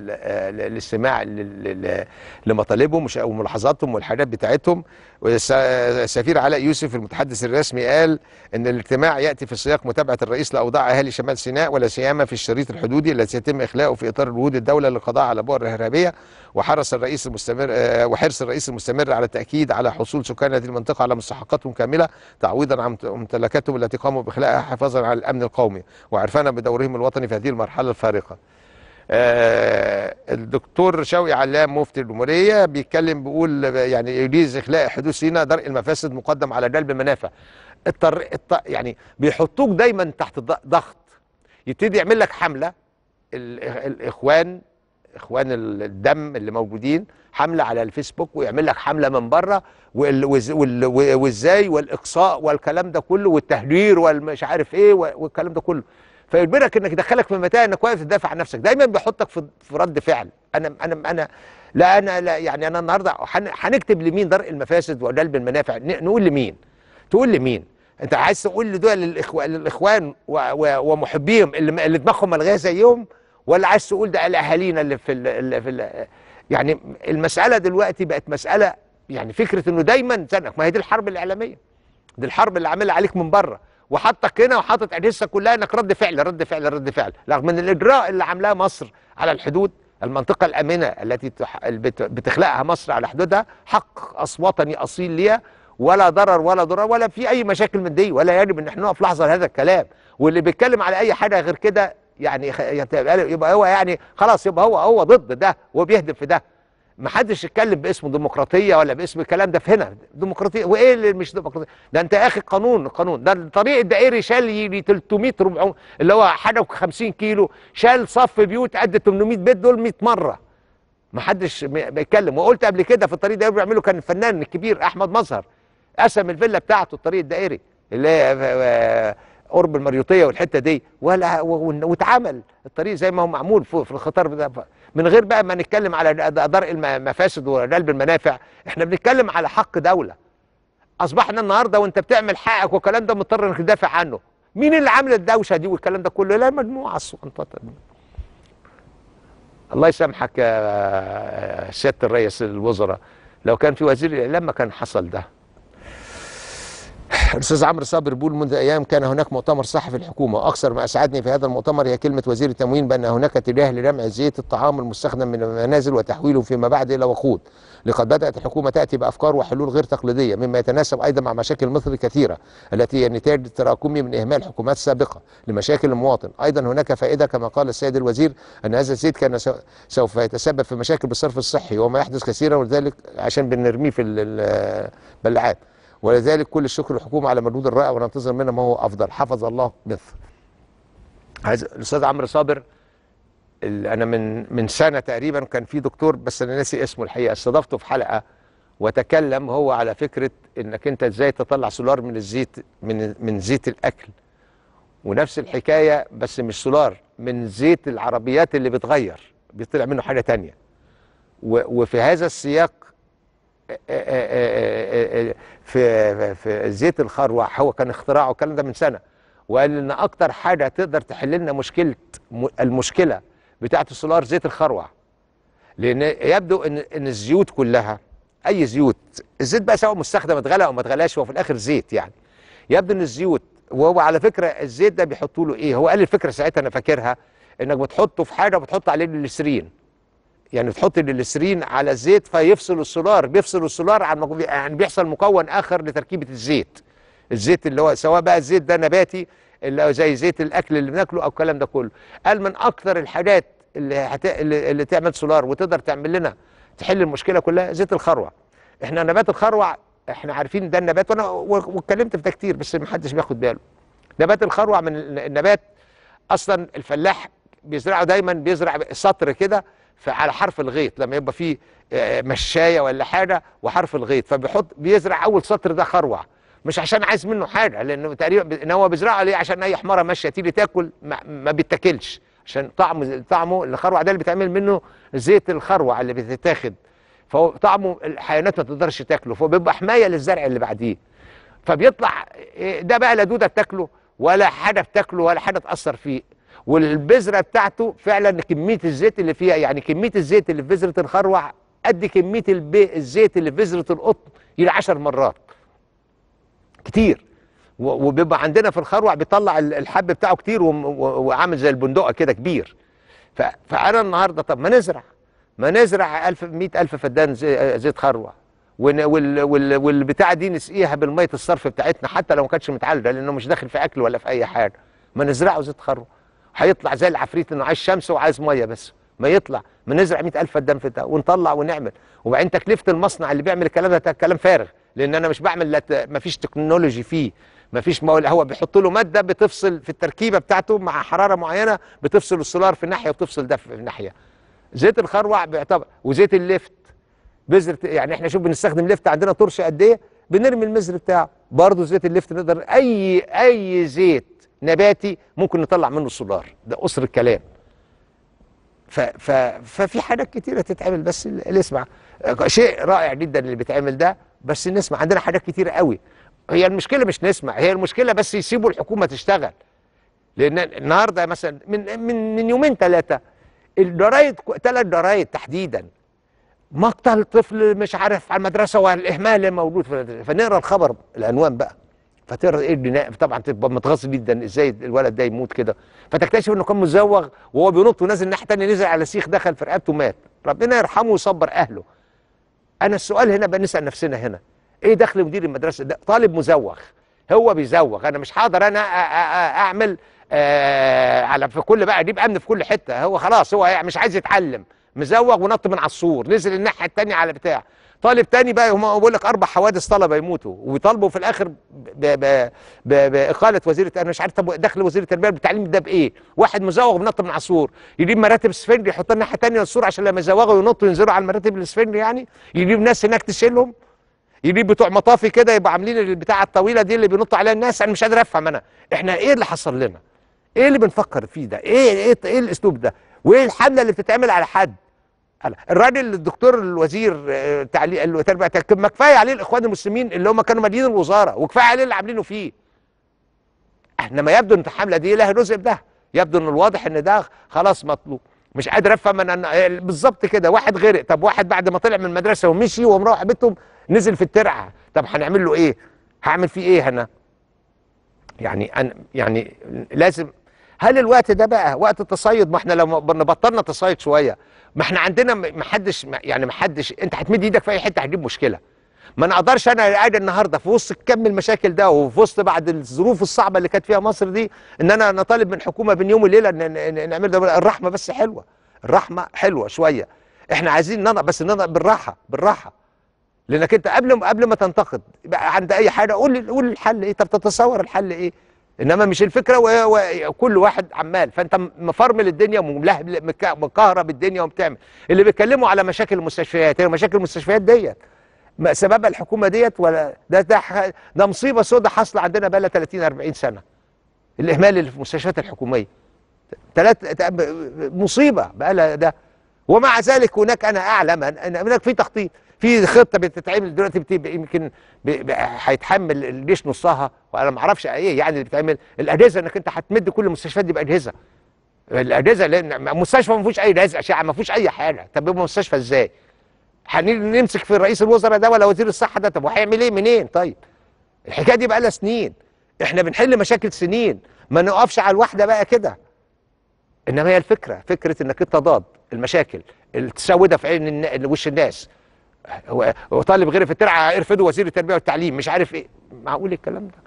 الاستماع آه، لمطالبهم وملاحظاتهم والحاجات بتاعتهم والسفير علاء يوسف المتحدث الرسمي قال ان الاجتماع ياتي في سياق متابعه الرئيس لاوضاع اهالي شمال سيناء ولا سيما في الشريط الحدودي الذي يتم اخلاؤه في اطار جهود الدوله للقضاء على بؤر الارهابيه وحرص الرئيس المستمر آه، وحرص الرئيس المستمر على التاكيد على حصول سكان هذه المنطقه على مستحقاتهم كامله تعويضا عن ممتلكاتهم التي قاموا باخلاءها حفاظا على الامن القومي وعرفانا بدورهم الوطني في هذه المرحله الفارقه. آه، الدكتور شوقي علام مفتي الجمهوريه بيتكلم بيقول يعني يجيز اخلاء حدوث سيناء درء المفاسد مقدم على جلب منافع. الطر... الط... يعني بيحطوك دايما تحت ضغط يبتدي يعمل لك حمله الاخوان اخوان الدم اللي موجودين حمله على الفيسبوك ويعمل لك حمله من بره وازاي والاقصاء والكلام ده كله والتهدير والمش عارف ايه والكلام ده كله فيجبرك انك يدخلك في متاهه انك واقف تدافع عن نفسك دايما بيحطك في رد فعل انا انا انا لا انا لا يعني انا النهارده هنكتب لمين درء المفاسد وجلب المنافع نقول لمين تقول لمين انت عايز تقول لدول الاخوان للاخوان ومحبيهم اللي دماغهم ملغيه زيهم ولا عايز تقول ده الاهالينا اللي في اللي في الـ يعني المساله دلوقتي بقت مساله يعني فكره انه دايما ما هي دي الحرب الاعلاميه دي الحرب اللي عاملها عليك من بره وحاطك هنا وحاطط اجهزتك كلها انك رد فعل رد فعل رد فعل رغم ان الاجراء اللي عاملاه مصر على الحدود المنطقة الآمنة التي بتخلقها مصر على حدودها حق وطني أصيل ليها ولا ضرر ولا ضرر ولا في أي مشاكل من دي ولا يجب أن احنا نقف لحظة لهذا الكلام واللي بيتكلم على أي حاجة غير كده يعني يبقى هو يعني خلاص يبقى هو هو ضد ده وبيهدف في ده ما حدش يتكلم باسم ديمقراطيه ولا باسم الكلام ده في هنا ديمقراطيه وايه اللي مش ديمقراطيه ده انت يا اخي قانون قانون ده الطريق الدائري شال 300 400 اللي هو حاجه 50 كيلو شال صف بيوت قد 800 بيت دول 100 مره ما حدش بيتكلم وقلت قبل كده في الطريق الدائري بيعمله كان الفنان الكبير احمد مظهر قسم الفيلا بتاعته الطريق الدائري اللي آه، آه، قرب المريوطيه والحته دي ولا واتعمل الطريق زي ما هو معمول في الخطار ده من غير بقى ما نتكلم على درء المفاسد وجلب المنافع احنا بنتكلم على حق دوله اصبحنا النهارده وانت بتعمل حقك والكلام ده مضطر انك تدافع عنه مين اللي عامل الدوشه دي والكلام ده كله لا مجموعه السلطات الله يسامحك يا سياده الرئيس الوزراء لو كان في وزير لما كان حصل ده الاستاذ عمرو صابر بيقول منذ ايام كان هناك مؤتمر صحفي الحكومه واكثر ما اسعدني في هذا المؤتمر هي كلمه وزير التموين بان هناك اتجاه لرمع زيت الطعام المستخدم من المنازل وتحويله فيما بعد الى وقود لقد بدات الحكومه تاتي بافكار وحلول غير تقليديه مما يتناسب ايضا مع مشاكل مصر الكثيره التي هي نتاج تراكمي من اهمال حكومات سابقه لمشاكل المواطن ايضا هناك فائده كما قال السيد الوزير ان هذا الزيت كان سوف يتسبب في مشاكل بالصرف الصحي وما يحدث كثيرا ولذلك عشان بنرميه في البلعات ولذلك كل الشكر للحكومه على مجهود الرائع وننتظر منها ما هو افضل حفظ الله مصر عايز الاستاذ عمرو صابر انا من من سنه تقريبا كان في دكتور بس انا ناسي اسمه الحقيقه استضفته في حلقه وتكلم هو على فكره انك انت ازاي تطلع سولار من الزيت من من زيت الاكل ونفس الحكايه بس مش سولار من زيت العربيات اللي بتغير بيطلع منه حاجه تانية وفي هذا السياق في في زيت الخروع هو كان اختراعه الكلام ده من سنه وقال ان اكتر حاجه تقدر تحل لنا مشكله المشكله بتاعه السولار زيت الخروع لان يبدو ان ان الزيوت كلها اي زيوت الزيت بقى سواء مستخدم اتغلى او ما اتغلاش هو في الاخر زيت يعني يبدو ان الزيوت وهو على فكره الزيت ده بيحطوا له ايه هو قال الفكره ساعتها انا فاكرها انك بتحطه في حاجه وبتحط عليه الليسرين يعني تحط الليسرين على الزيت فيفصل السولار بيفصل السولار عن يعني بيحصل مكون اخر لتركيبه الزيت الزيت اللي هو سواء بقى الزيت ده نباتي اللي هو زي زيت الاكل اللي بناكله او الكلام ده كله قال من اكثر الحاجات اللي, هت... اللي تعمل سولار وتقدر تعمل لنا تحل المشكله كلها زيت الخروع احنا نبات الخروع احنا عارفين ده النبات وانا واتكلمت في ده كتير بس ما حدش بياخد باله نبات الخروع من النبات اصلا الفلاح بيزرعه دايما بيزرع سطر كده على حرف الغيط لما يبقى فيه آه، آه، مشايه ولا حاجه وحرف الغيط فبيحط بيزرع اول سطر ده خروع مش عشان عايز منه حاجه لانه تقريبا ان هو بيزرعه ليه عشان اي حماره ماشيه تيجي تاكل ما, ما بيتاكلش عشان طعم طعمه الخروع ده اللي بيتعمل منه زيت الخروع اللي بتتاخد فهو طعمه الحيوانات ما تقدرش تاكله فبيبقى حمايه للزرع اللي بعديه فبيطلع آه، ده بقى لا دوده بتاكله ولا حاجه بتاكله ولا حاجه تاثر فيه والبذره بتاعته فعلا كميه الزيت اللي فيها يعني كميه الزيت اللي في بذره الخروع قد كميه البي الزيت اللي في بذره القطن يجي 10 مرات كتير وبيبقى عندنا في الخروع بيطلع الحب بتاعه كتير وعامل زي البندقه كده كبير فانا النهارده طب ما نزرع ما نزرع 1000 100000 فدان زيت خروع والبتاع دي نسقيها بالميه الصرف بتاعتنا حتى لو ما كانتش متعالجه لانه مش داخل في اكل ولا في اي حاجه ما نزرعه زيت خروع هيطلع زي العفريت انه عايز شمس وعايز ميه بس ما يطلع ما نزرع 100000 فدان في ده ونطلع ونعمل وبعدين تكلفه المصنع اللي بيعمل الكلام ده كلام فارغ لان انا مش بعمل لت... ما فيش تكنولوجي فيه ما فيش مول هو بيحط له ماده بتفصل في التركيبه بتاعته مع حراره معينه بتفصل السولار في ناحيه وبتفصل ده في ناحيه زيت الخروع بيعتبر وزيت الليفت بذره يعني احنا شوف بنستخدم ليفت عندنا طرش قد ايه بنرمي المزر بتاعه برضه زيت الليفت نقدر اي اي زيت نباتي ممكن نطلع منه سولار ده قصر الكلام ف ف ففي حاجات كتيره تتعمل بس اللي اسمع شيء رائع جدا اللي بيتعمل ده بس نسمع عندنا حاجات كتيره قوي هي المشكله مش نسمع هي المشكله بس يسيبوا الحكومه تشتغل لان النهارده مثلا من من من يومين ثلاثه الجرايد ثلاث جرايد تحديدا مقتل طفل مش عارف على المدرسه والاهمال الموجود في فنقرا الخبر العنوان بقى فتقرا ايه البناء طبعا تبقى متغاظ جدا ازاي الولد ده يموت كده فتكتشف انه كان مزوغ وهو بينط ونازل الناحيه الثانيه نزل على سيخ دخل في رقبته مات ربنا يرحمه ويصبر اهله انا السؤال هنا بقى نسال نفسنا هنا ايه دخل مدير المدرسه ده طالب مزوغ هو بيزوغ انا مش هقدر انا اعمل آه، على في كل بقى اجيب امن في كل حته هو خلاص هو مش عايز يتعلم مزوغ ونط من على السور نزل الناحيه الثانيه على بتاع طالب تاني بقى هم بقول لك اربع حوادث طلبه يموتوا وبيطالبوا في الاخر باقاله وزير انا مش عارف طب دخل وزير التربيه بالتعليم ده بايه؟ واحد مزوغ بنط من عصور يجيب مراتب السفنج يحطها الناحيه الثانيه للسور عشان لما يزوغوا ينطوا ينزلوا على المراتب السفنج يعني يجيب ناس هناك تشيلهم يجيب بتوع مطافي كده يبقوا عاملين البتاعه الطويله دي اللي بينطوا عليها الناس انا مش قادر افهم انا احنا ايه اللي حصل لنا؟ ايه اللي بنفكر فيه ده؟ ايه ايه ايه الاسلوب ده؟ وايه الحمله اللي بتتعمل على حد؟ هلا الراجل الدكتور الوزير آه، تعليق تربيه ما كفايه عليه الاخوان المسلمين اللي هم كانوا مالين الوزاره وكفايه عليه اللي عاملينه فيه احنا ما يبدو ان الحمله دي لها جزء ده يبدو ان الواضح ان ده خلاص مطلوب مش قادر افهم انا إيه، بالظبط كده واحد غرق طب واحد بعد ما طلع من المدرسه ومشي ومروح بيتهم نزل في الترعه طب هنعمل له ايه هعمل فيه ايه هنا يعني انا يعني لازم هل الوقت ده بقى وقت التصيد ما احنا لو بطلنا تصيد شويه ما احنا عندنا ما حدش يعني ما حدش انت هتمد ايدك في اي حته هتجيب مشكله ما انا اقدرش انا قاعد النهارده في وسط كم المشاكل ده وفي وسط بعد الظروف الصعبه اللي كانت فيها مصر دي ان انا نطالب من الحكومه بين يوم وليله ان نعمل ده الرحمه بس حلوه الرحمه حلوه شويه احنا عايزين ننط بس ننط بالراحه بالراحه لانك انت قبل قبل ما تنتقد عند اي حاجه قول قول الحل ايه طب تتصور الحل ايه انما مش الفكره وكل واحد عمال فانت مفرمل الدنيا مكهرب الدنيا وبتعمل اللي بيتكلموا على مشاكل المستشفيات هي مشاكل المستشفيات ديت سببها الحكومه ديت ولا ده ده ده مصيبه سودة حاصله عندنا بقى لها 30 40 سنه الاهمال اللي في المستشفيات الحكوميه ثلاث مصيبه بقى لها ده ومع ذلك هناك انا اعلم ان هناك في تخطيط في خطه بتتعمل دلوقتي بتبقى يمكن هيتحمل الجيش نصها وانا ما اعرفش ايه يعني اللي بتعمل الاجهزه انك انت هتمد كل المستشفيات دي باجهزه الاجهزه لان مستشفى ما فيهوش اي لازق اشعه ما فيهوش اي حاجه طب يبقى مستشفى ازاي؟ هنمسك في رئيس الوزراء ده ولا وزير الصحه ده طب وهيعمل ايه منين طيب؟ الحكايه دي بقى لها سنين احنا بنحل مشاكل سنين ما نقفش على الواحده بقى كده انما هي الفكره فكره انك انت ضاد المشاكل التسودة في عين وش الناس هو طالب غير في الترعه ارفضوا وزير التربيه والتعليم مش عارف ايه معقول الكلام ده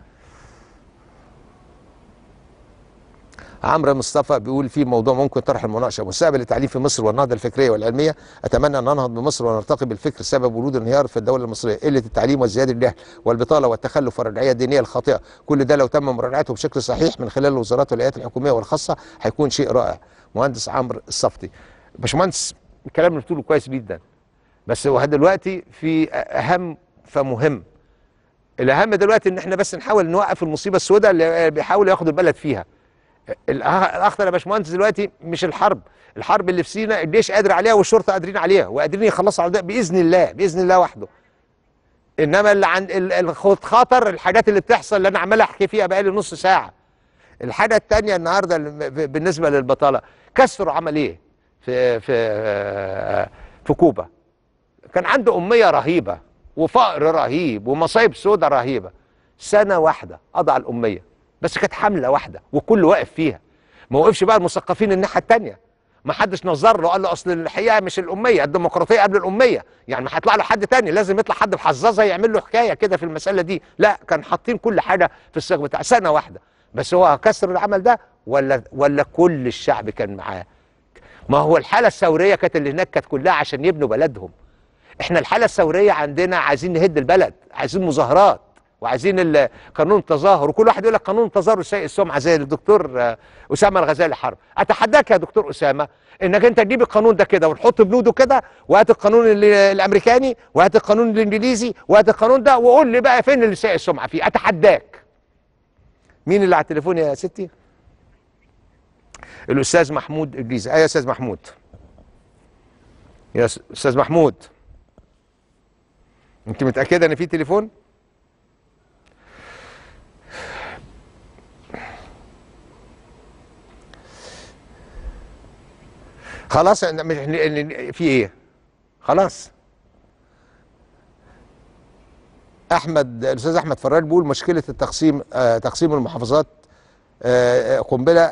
عمرو مصطفى بيقول في موضوع ممكن طرح المناقشه مستقبل التعليم في مصر والنهضه الفكريه والعلميه اتمنى ان ننهض بمصر ونرتقي بالفكر سبب ورود انهيار في الدوله المصريه قله التعليم والزياده الجهل والبطاله والتخلف والرجعيه الدينيه الخاطئه كل ده لو تم مراجعته بشكل صحيح من خلال الوزارات والهيئات الحكوميه والخاصه هيكون شيء رائع مهندس عمرو الصفتي باشمهندس الكلام اللي بتقوله كويس جدا بس هو دلوقتي في اهم فمهم الاهم دلوقتي ان احنا بس نحاول نوقف المصيبه السوداء اللي بيحاول ياخد البلد فيها الاخطر يا باشمهندس دلوقتي مش الحرب الحرب اللي في سينا الجيش قادر عليها والشرطه قادرين عليها وقادرين يخلصوا على ده باذن الله باذن الله وحده انما اللي عن الخطر الحاجات اللي بتحصل اللي انا عمال احكي فيها بقالي نص ساعه الحاجه الثانيه النهارده بالنسبه للبطاله كسروا عمل ايه في في في كوبا كان عنده أمية رهيبة وفقر رهيب ومصايب سودة رهيبة سنة واحدة قضى على الأمية بس كانت حملة واحدة والكل واقف فيها ما وقفش بقى المثقفين الناحية التانية ما حدش نظر له قال له اصل الحقيقه مش الاميه الديمقراطيه قبل الاميه يعني ما هيطلع له حد تاني لازم يطلع حد بحظاظه يعمل له حكايه كده في المساله دي لا كان حاطين كل حاجه في الصيغ بتاع سنه واحده بس هو كسر العمل ده ولا ولا كل الشعب كان معاه ما هو الحاله الثوريه كانت اللي هناك كانت كلها عشان يبنوا بلدهم احنا الحالة الثورية عندنا عايزين نهد البلد عايزين مظاهرات وعايزين قانون التظاهر وكل واحد يقول لك قانون التظاهر سيء السمعه زي الدكتور آه، اسامه الغزالي حرب اتحداك يا دكتور اسامه انك انت تجيب القانون ده كده وتحط بنوده كده وهات القانون الامريكاني وهات القانون الانجليزي وهات القانون ده وقول لي بقى فين اللي سيء السمعه فيه اتحداك مين اللي على التليفون يا ستي الاستاذ محمود الجيزي ايه يا استاذ محمود يا استاذ محمود انت متاكده ان في تليفون خلاص في ايه خلاص احمد الاستاذ احمد فراج بيقول مشكله التقسيم آه تقسيم المحافظات آه, آه، قنبله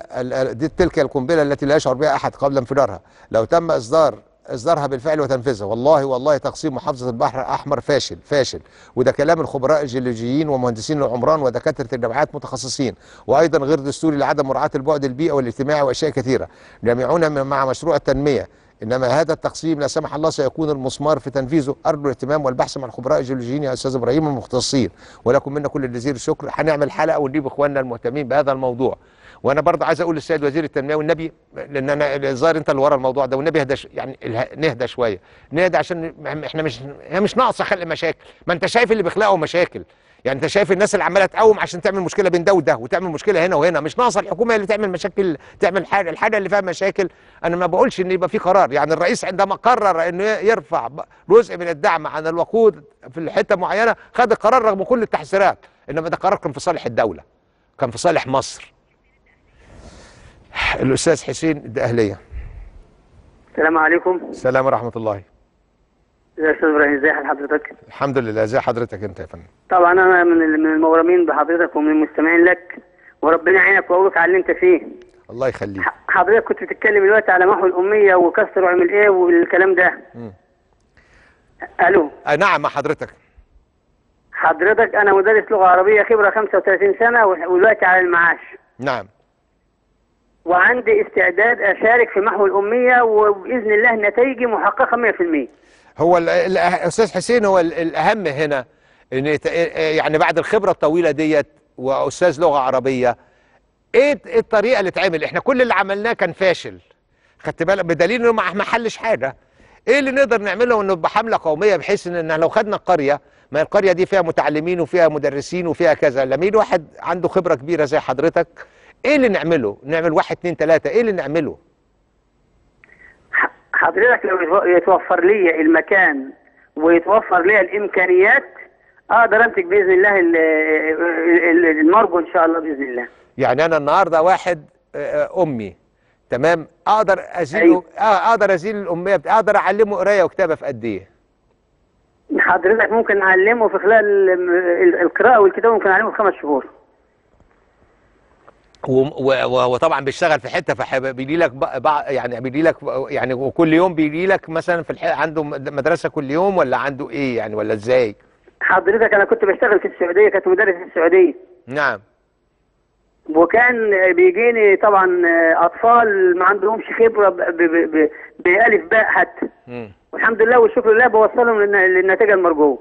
دي تلك القنبله التي لا يشعر بها احد قبل انفجارها لو تم اصدار اصدارها بالفعل وتنفيذها والله والله تقسيم محافظه البحر الاحمر فاشل فاشل وده كلام الخبراء الجيولوجيين ومهندسين العمران ودكاتره النبعات متخصصين وايضا غير دستوري لعدم مراعاه البعد البيئي والاجتماعي واشياء كثيره جميعنا مع مشروع التنميه انما هذا التقسيم لا سمح الله سيكون المسمار في تنفيذه ارجو الاهتمام والبحث مع الخبراء الجيولوجيين يا استاذ ابراهيم المختصين ولكم منا كل الجزير الشكر هنعمل حلقه ونجيب اخواننا المهتمين بهذا الموضوع وانا برضه عايز اقول للسيد وزير التنميه والنبي لان انا الظاهر انت اللي ورا الموضوع ده والنبي اهدى يعني نهدى شويه نهدى عشان احنا مش هي مش ناقصه خلق مشاكل ما انت شايف اللي بيخلقوا مشاكل يعني انت شايف الناس اللي عماله تقوم عشان تعمل مشكله بين ده وده وتعمل مشكله هنا وهنا مش ناقصه الحكومه اللي تعمل مشاكل تعمل حاجه الحاجه اللي فيها مشاكل انا ما بقولش ان يبقى في قرار يعني الرئيس عندما قرر انه يرفع جزء من الدعم عن الوقود في حته معينه خد القرار رغم كل التحذيرات انما ده قرار كان في صالح الدوله كان في صالح مصر الأستاذ حسين الدقهلية السلام عليكم السلام ورحمة الله يا استاذ ابراهيم ازي حال حضرتك الحمد لله ازي حضرتك انت يا فندم طبعا انا من من المغرمين بحضرتك ومن المستمعين لك وربنا يعينك ويقولك على اللي انت فيه الله يخليك حضرتك كنت بتتكلم دلوقتي على محو الاميه وكسر وعمل ايه والكلام ده الو أه نعم مع حضرتك حضرتك انا مدرس لغه عربيه خبره 35 سنه ودلوقتي على المعاش نعم وعندي استعداد أشارك في محو الأمية وبإذن الله نتائجي محققة 100% هو الأستاذ حسين هو الأهم هنا إن يعني بعد الخبرة الطويلة ديت وأستاذ لغة عربية إيه, إيه الطريقة اللي اتعمل؟ إحنا كل اللي عملناه كان فاشل خدت بالك بدليل إنه ما حلش حاجة ايه اللي نقدر نعمله انه بحمله قوميه بحيث ان لو خدنا القريه ما القريه دي فيها متعلمين وفيها مدرسين وفيها كذا لما يجي واحد عنده خبره كبيره زي حضرتك ايه اللي نعمله نعمل واحد اثنين ثلاثة، ايه اللي نعمله حضرتك لو يتوفر لي المكان ويتوفر لي الامكانيات اقدر انتج باذن الله المرجو ان شاء الله باذن الله يعني انا النهارده واحد آه، آه، امي تمام اقدر ازيله أيوه. اقدر ازيل الاميه اقدر اعلمه قرايه وكتابه في قد ايه حضرتك ممكن نعلمه في خلال القراءه والكتابه ممكن أعلمه في خمس شهور وطبعا بيشتغل في حته فبيجي لك يعني بيجي لك يعني وكل يوم بيجي لك مثلا في عنده مدرسه كل يوم ولا عنده ايه يعني ولا ازاي؟ حضرتك انا كنت بشتغل في السعوديه كنت مدرس في السعوديه نعم وكان بيجيني طبعا اطفال ما عندهمش خبره بالف باء حتى والحمد لله والشكر لله بوصلهم للنتيجه المرجوه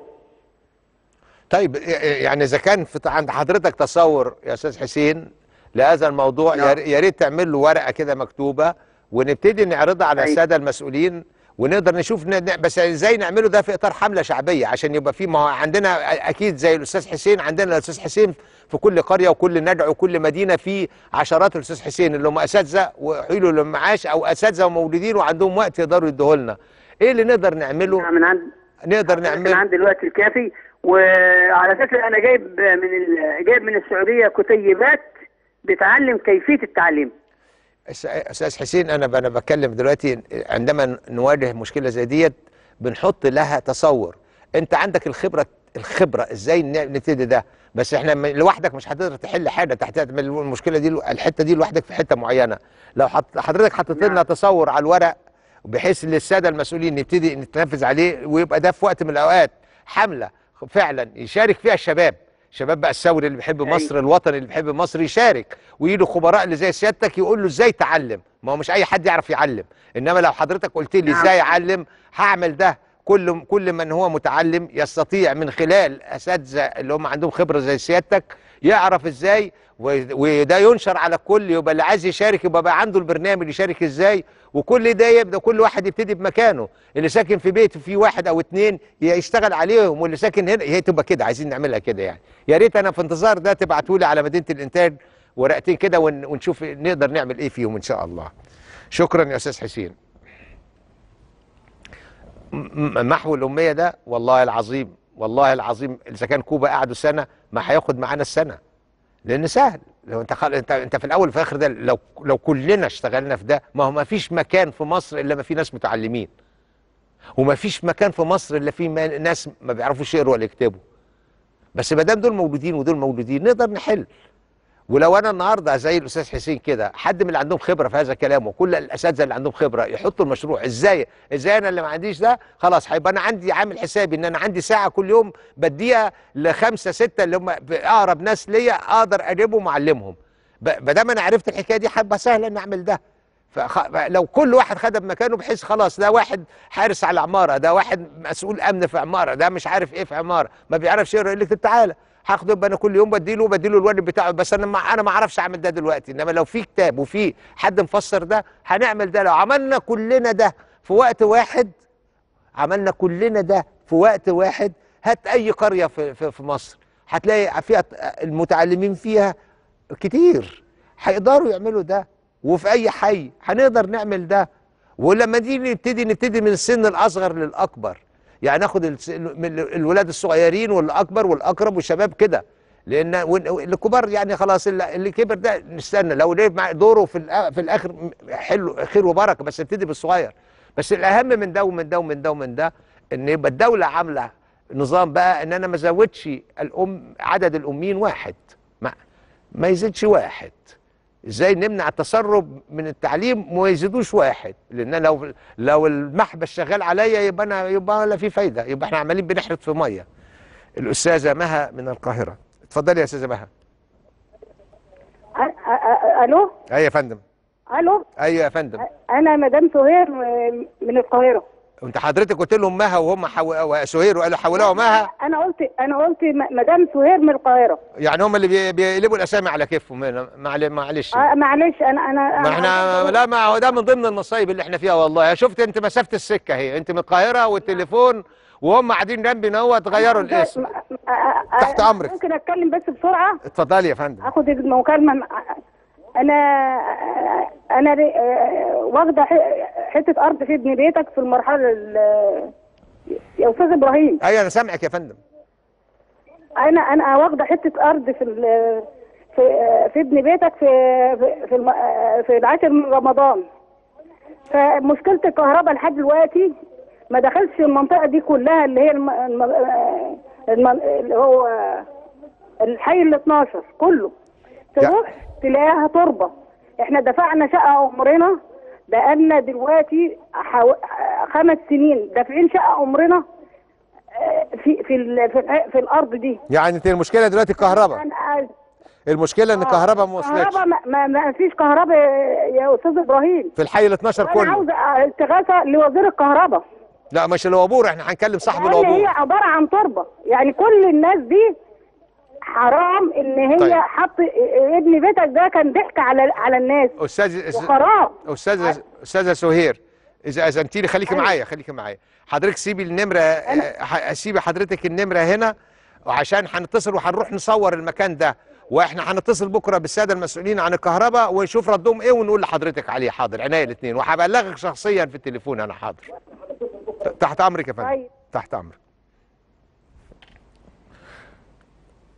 طيب يعني اذا كان عند حضرتك تصور يا استاذ حسين لهذا الموضوع نعم. يا ريت تعمل له ورقه كده مكتوبه ونبتدي نعرضها على الساده المسؤولين ونقدر نشوف بس ازاي نعمله ده في اطار حمله شعبيه عشان يبقى في ما عندنا اكيد زي الاستاذ حسين عندنا الاستاذ حسين في كل قريه وكل ندع وكل مدينه في عشرات الاستاذ حسين اللي هم اساتذه وحيلوا للمعاش او اساتذه ومولودين وعندهم وقت يقدروا يدوه لنا ايه اللي نقدر نعمله نعم، من عند نقدر نعمله من عند الوقت الكافي وعلى فكره انا جايب من ال... جايب من السعوديه كتيبات بتعلم كيفيه التعليم استاذ حسين انا انا بتكلم دلوقتي عندما نواجه مشكله زي ديت بنحط لها تصور انت عندك الخبره الخبره ازاي نبتدي ده بس احنا لوحدك مش هتقدر تحل حاجه تحت المشكله دي الحته دي لوحدك في حته معينه لو حضرتك حطيت لنا نعم. تصور على الورق بحيث للساده المسؤولين نبتدي نتنفذ عليه ويبقى ده في وقت من الاوقات حمله فعلا يشارك فيها الشباب شباب بقى السوري اللي بيحب أيوة. مصر الوطني اللي بيحب مصر يشارك ويجي خبراء اللي زي سيادتك يقول له ازاي تعلم ما هو مش اي حد يعرف يعلم انما لو حضرتك قلت لي نعم. ازاي اعلم هعمل ده كل كل من هو متعلم يستطيع من خلال اساتذه اللي هم عندهم خبره زي سيادتك يعرف ازاي وده ينشر على الكل يبقى اللي عايز يشارك يبقى بقى عنده البرنامج يشارك ازاي وكل ده يبدا كل واحد يبتدي بمكانه اللي ساكن في بيته في واحد او اتنين يشتغل عليهم واللي ساكن هنا هي تبقى كده عايزين نعملها كده يعني يا ريت انا في انتظار ده تبعتوا لي على مدينه الانتاج ورقتين كده ونشوف نقدر نعمل ايه فيهم ان شاء الله شكرا يا استاذ حسين محو الاميه ده والله العظيم والله العظيم اذا كان كوبا قعدوا سنه ما هياخد معانا السنه لان سهل لو انت خل... انت انت في الاول وفي الاخر ده لو لو كلنا اشتغلنا في ده ما هو ما فيش مكان في مصر الا ما في ناس متعلمين وما فيش مكان في مصر الا في ناس ما بيعرفوش يقروا ولا يكتبوا بس ما دام دول موجودين ودول موجودين نقدر نحل ولو انا النهارده زي الاستاذ حسين كده حد من اللي عندهم خبره في هذا الكلام وكل الاساتذه اللي عندهم خبره يحطوا المشروع ازاي ازاي انا اللي ما عنديش ده خلاص هيبقى انا عندي عامل حسابي ان انا عندي ساعه كل يوم بديها لخمسه سته اللي هم اقرب ناس ليا اقدر اجيبهم واعلمهم ما دام انا عرفت الحكايه دي حبه سهله اني اعمل ده فلو كل واحد خد بمكانه بحيث خلاص ده واحد حارس على عماره ده واحد مسؤول امن في عماره ده مش عارف ايه في عماره ما بيعرفش يقرا يقول لك تعالى هاخده انا كل يوم بديله بديله الوالد بتاعه بس انا ما انا ما اعرفش اعمل ده دلوقتي انما لو في كتاب وفي حد مفسر ده هنعمل ده لو عملنا كلنا ده في وقت واحد عملنا كلنا ده في وقت واحد هات اي قريه في في, في مصر هتلاقي فيها المتعلمين فيها كتير هيقدروا يعملوا ده وفي اي حي هنقدر نعمل ده ولما دي نبتدي نبتدي من السن الاصغر للاكبر يعني ناخد الولاد الصغيرين والاكبر والاقرب والشباب كده لان الكبار يعني خلاص اللي كبر ده نستنى لو لعب مع دوره في في الاخر حلو خير وبركه بس ابتدي بالصغير بس الاهم من ده ومن ده ومن ده ومن ده ان يبقى الدوله عامله نظام بقى ان انا ما ازودش الام عدد الامين واحد ما, ما يزيدش واحد ازاي نمنع التسرب من التعليم وما يزيدوش واحد لان لو لو المحبس شغال عليا يبقى انا يبقى لا في فايده يبقى احنا عمالين بنحرق في ميه الاستاذه مها من القاهره اتفضلي يا استاذه مها الو ايوه يا فندم الو ايوه يا فندم انا مدام سهير من القاهره انت حضرتك قلت لهم مها وهم حو... سهير وقالوا حولوها مها انا قلت انا قلت مدام سهير من القاهره يعني هم اللي بيقلبوا الاسامي على كيفهم معل... معلش آه معلش انا انا ما احنا أنا... لا ما هو ده من ضمن المصايب اللي احنا فيها والله شفت انت مسافه السكه اهي انت من القاهره والتليفون وهم قاعدين جنبي ان هو تغيروا الاسم تحت امرك ممكن اتكلم بس بسرعه اتفضلي يا فندم اخد المكالمه انا انا واخده حته ارض في ابن بيتك في المرحله يا استاذ ابراهيم ايوه انا سامعك يا فندم انا انا واخده حته ارض في في في ابن بيتك في في في العاشر من رمضان فمشكله الكهرباء لحد دلوقتي ما دخلش المنطقه دي كلها اللي هي الم... الم... اللي هو الحي ال 12 كله تروح تلاقيها تربه احنا دفعنا شقه عمرنا بقالنا دلوقتي حو... خمس سنين دافعين شقه عمرنا آه، في في ال... في, ال... في الارض دي يعني انت المشكله دلوقتي يعني الكهرباء المشكله ان آه، الكهرباء ما وصلتش الكهرباء ما, ما فيش كهرباء يا استاذ ابراهيم في الحي ال 12 كله انا عاوز استغاثه لوزير الكهرباء لا مش الوابور احنا هنكلم صاحب الوابور هي عباره عن تربه يعني كل الناس دي حرام ان هي طيب. حط ابن بيتك ده كان ضحك على على الناس استاذ وحرام استاذه استاذه سهير اذا اذنتيني خليكي أيوة. معايا خليكي معايا حضرتك سيبي النمره سيبي حضرتك النمره هنا وعشان هنتصل وهنروح نصور المكان ده واحنا هنتصل بكره بالساده المسؤولين عن الكهرباء ونشوف ردهم ايه ونقول لحضرتك عليه حاضر عناية الاثنين وهبلغك شخصيا في التليفون انا حاضر تحت امرك يا فندم طيب. تحت امرك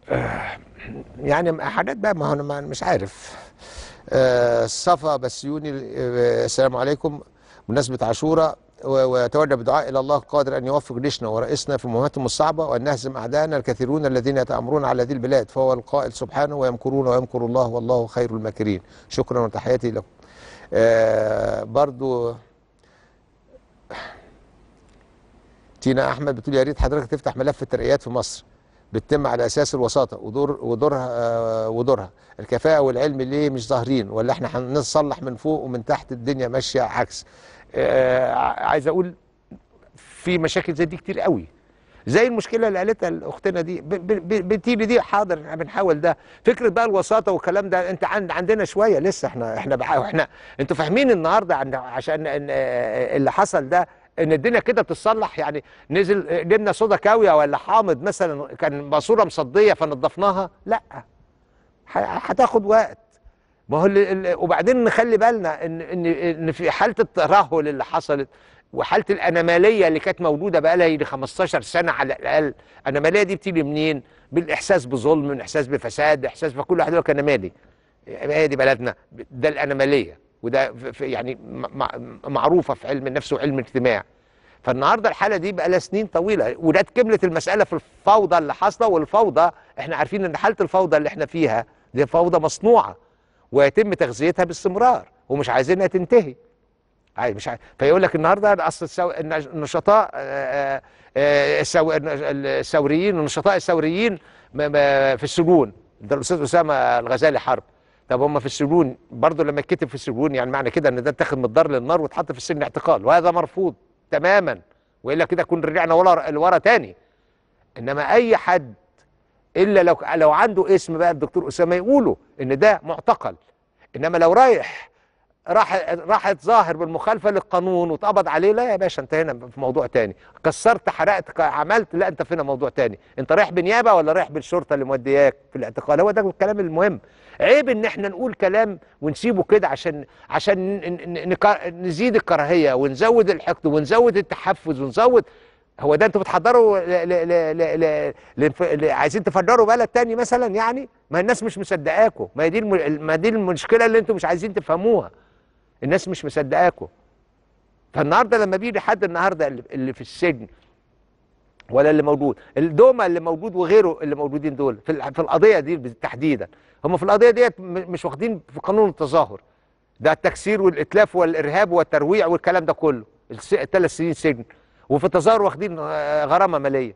آه، يعني حاجات بقى ما انا مش عارف آه، صفا بسيوني آه، السلام عليكم بمناسبه عاشوراء ويتوجه بدعاء الى الله قادر ان يوفق جيشنا ورئيسنا في مهمتهم الصعبه وان نهزم اعدائنا الكثيرون الذين يتامرون على هذه البلاد فهو القائل سبحانه ويمكرون ويمكر الله والله خير الماكرين شكرا وتحياتي لكم. برضو تينا احمد بتقول يا ريت حضرتك تفتح ملف الترقيات في مصر بتتم على اساس الوساطه ودور ودورها آه، ودورها الكفاءه والعلم ليه مش ظاهرين ولا احنا هنصلح من فوق ومن تحت الدنيا ماشيه عكس آه، عايز اقول في مشاكل زي دي كتير قوي زي المشكله اللي قالتها اختنا دي بتيجي دي حاضر احنا بنحاول ده فكره بقى الوساطه والكلام ده انت عند عندنا شويه لسه احنا احنا احنا انتوا فاهمين النهارده عشان آه، اللي حصل ده ان الدنيا كده بتتصلح يعني نزل جبنا صودا كاويه ولا حامض مثلا كان ماسوره مصديه فنضفناها لا هتاخد وقت ما هو وبعدين نخلي بالنا ان ان ان في حاله الترهل اللي حصلت وحاله الاناماليه اللي كانت موجوده بقى لها 15 سنه على الاقل الاناماليه دي بتيجي منين بالاحساس بظلم الاحساس بفساد الاحساس فكل واحد يقول لك انا مالي؟ هي دي بلدنا ده الاناماليه وده يعني معروفه في علم النفس وعلم الاجتماع فالنهارده الحاله دي بقى لها سنين طويله وده كملت المساله في الفوضى اللي حاصله والفوضى احنا عارفين ان حاله الفوضى اللي احنا فيها دي فوضى مصنوعه ويتم تغذيتها باستمرار ومش عايزينها تنتهي عايز مش عايز فيقول لك النهارده اصل السو... النشطاء آه، آه، آه، الثوريين النشطاء الثوريين في السجون ده الاستاذ اسامه الغزالي حرب طب هم في السجون برضه لما اتكتب في السجون يعني معنى كده ان ده اتاخد من الدار للنار واتحط في السجن اعتقال وهذا مرفوض تماما والا كده كنا رجعنا ورا لورا تاني انما اي حد الا لو لو عنده اسم بقى الدكتور اسامه يقوله ان ده معتقل انما لو رايح راح راح اتظاهر بالمخالفه للقانون واتقبض عليه لا يا باشا انت هنا في موضوع تاني كسرت حرقت عملت لا انت فينا موضوع تاني انت رايح بنيابه ولا رايح بالشرطه اللي مودياك في الاعتقال هو ده الكلام المهم عيب ان احنا نقول كلام ونسيبه كده عشان عشان نزيد الكراهيه ونزود الحقد ونزود التحفز ونزود هو ده انتوا بتحضروا ل... ل... ل... عايزين تفجروا بلد تاني مثلا يعني ما الناس مش مصدقاكم ما دي الم... ما دي المشكله اللي انتوا مش عايزين تفهموها الناس مش مصدقاكم فالنهارده لما بيجي حد النهارده اللي في السجن ولا اللي موجود الدومه اللي موجود وغيره اللي موجودين دول في في القضيه دي تحديدا هم في القضيه ديت مش واخدين في قانون التظاهر ده التكسير والاتلاف والارهاب والترويع والكلام ده كله الثلاث سنين سجن وفي التظاهر واخدين آه، غرامه ماليه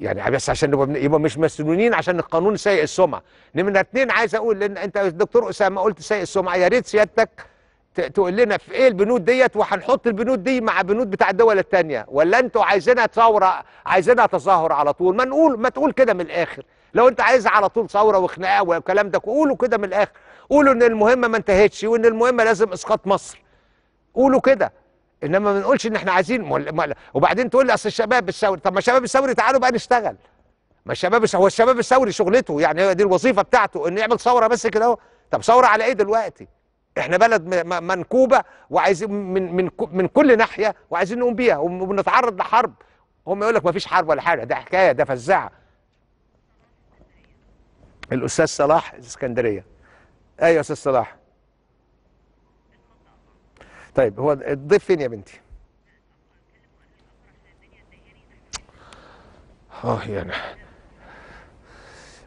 يعني بس عشان نبقى يبقى مش مسنونين عشان القانون سيء السمعه نمره اتنين عايز اقول لان انت دكتور اسامه قلت سيء السمعه يا ريت سيادتك تقول لنا في ايه البنود ديت وهنحط البنود دي مع بنود بتاع الدول الثانيه ولا انتوا عايزينها ثوره عايزينها تظاهر على طول ما نقول ما تقول كده من الاخر لو انت عايز على طول ثوره وخناقه والكلام ده قولوا كده من الاخر قولوا ان المهمه ما انتهتش وان المهمه لازم اسقاط مصر قولوا كده انما ما بنقولش ان احنا عايزين مول... وبعدين تقول لي اصل الشباب الثوري طب ما الشباب الثوري تعالوا بقى نشتغل ما الشباب هو الشباب الثوري شغلته يعني دي الوظيفه بتاعته انه يعمل ثوره بس كده اهو طب ثوره على ايه دلوقتي احنا بلد منكوبه وعايزين من من من كل ناحيه وعايزين نقوم بيها وبنتعرض لحرب هم يقول لك ما فيش حرب ولا حاجه ده حكايه ده فزاعه الاستاذ صلاح اسكندريه ايوه يا استاذ صلاح طيب هو الضيف فين يا بنتي؟ اه يعني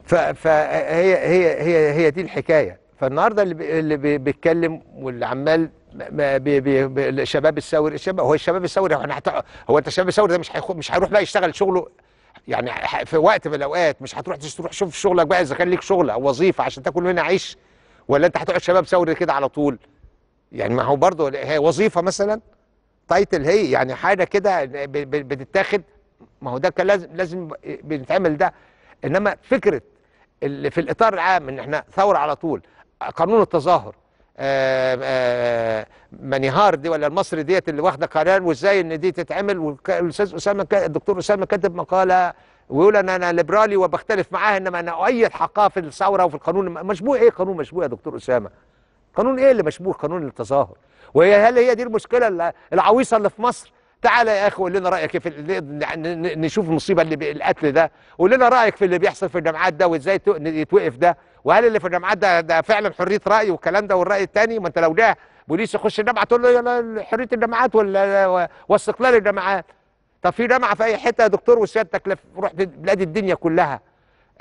فهي هي هي هي دي الحكايه فالنهارده اللي بيتكلم واللي عمال الشباب الثوري الشباب هو الشباب الثوري هو, انت الشباب الثوري ده مش مش هيروح بقى يشتغل شغله يعني في وقت من الاوقات مش هتروح تروح تشوف شغلك بقى اذا كان ليك شغل او وظيفه عشان تاكل منها عيش ولا انت هتقعد شباب ثوري كده على طول يعني ما هو برضه هي وظيفه مثلا تايتل هي يعني حاجه كده بتتاخد ما هو ده كان لازم لازم بيتعمل ده انما فكره اللي في الاطار العام ان احنا ثوره على طول قانون التظاهر آه، آه، منهار دي ولا المصري ديت اللي واخده قرار وازاي ان دي تتعمل والاستاذ اسامه الدكتور اسامه كاتب مقاله ويقول انا انا ليبرالي وبختلف معاه انما انا اؤيد حقها في الثوره وفي القانون مشبوه ايه قانون مشبوه يا دكتور اسامه قانون ايه اللي مشبوه قانون التظاهر وهي هل هي دي المشكله العويصه اللي في مصر تعال يا اخي قول لنا رايك في نشوف المصيبه اللي بالقتل ده قول لنا رايك في اللي بيحصل في الجامعات ده وازاي يتوقف ده وهل اللي في الجامعات ده, ده فعلا حريه راي والكلام ده والراي الثاني ما انت لو جه بوليس يخش الجامعه تقول له حريه الجامعات ولا واستقلال الجامعات طب في جامعه في اي حته يا دكتور وسيادتك لف رحت بلاد الدنيا كلها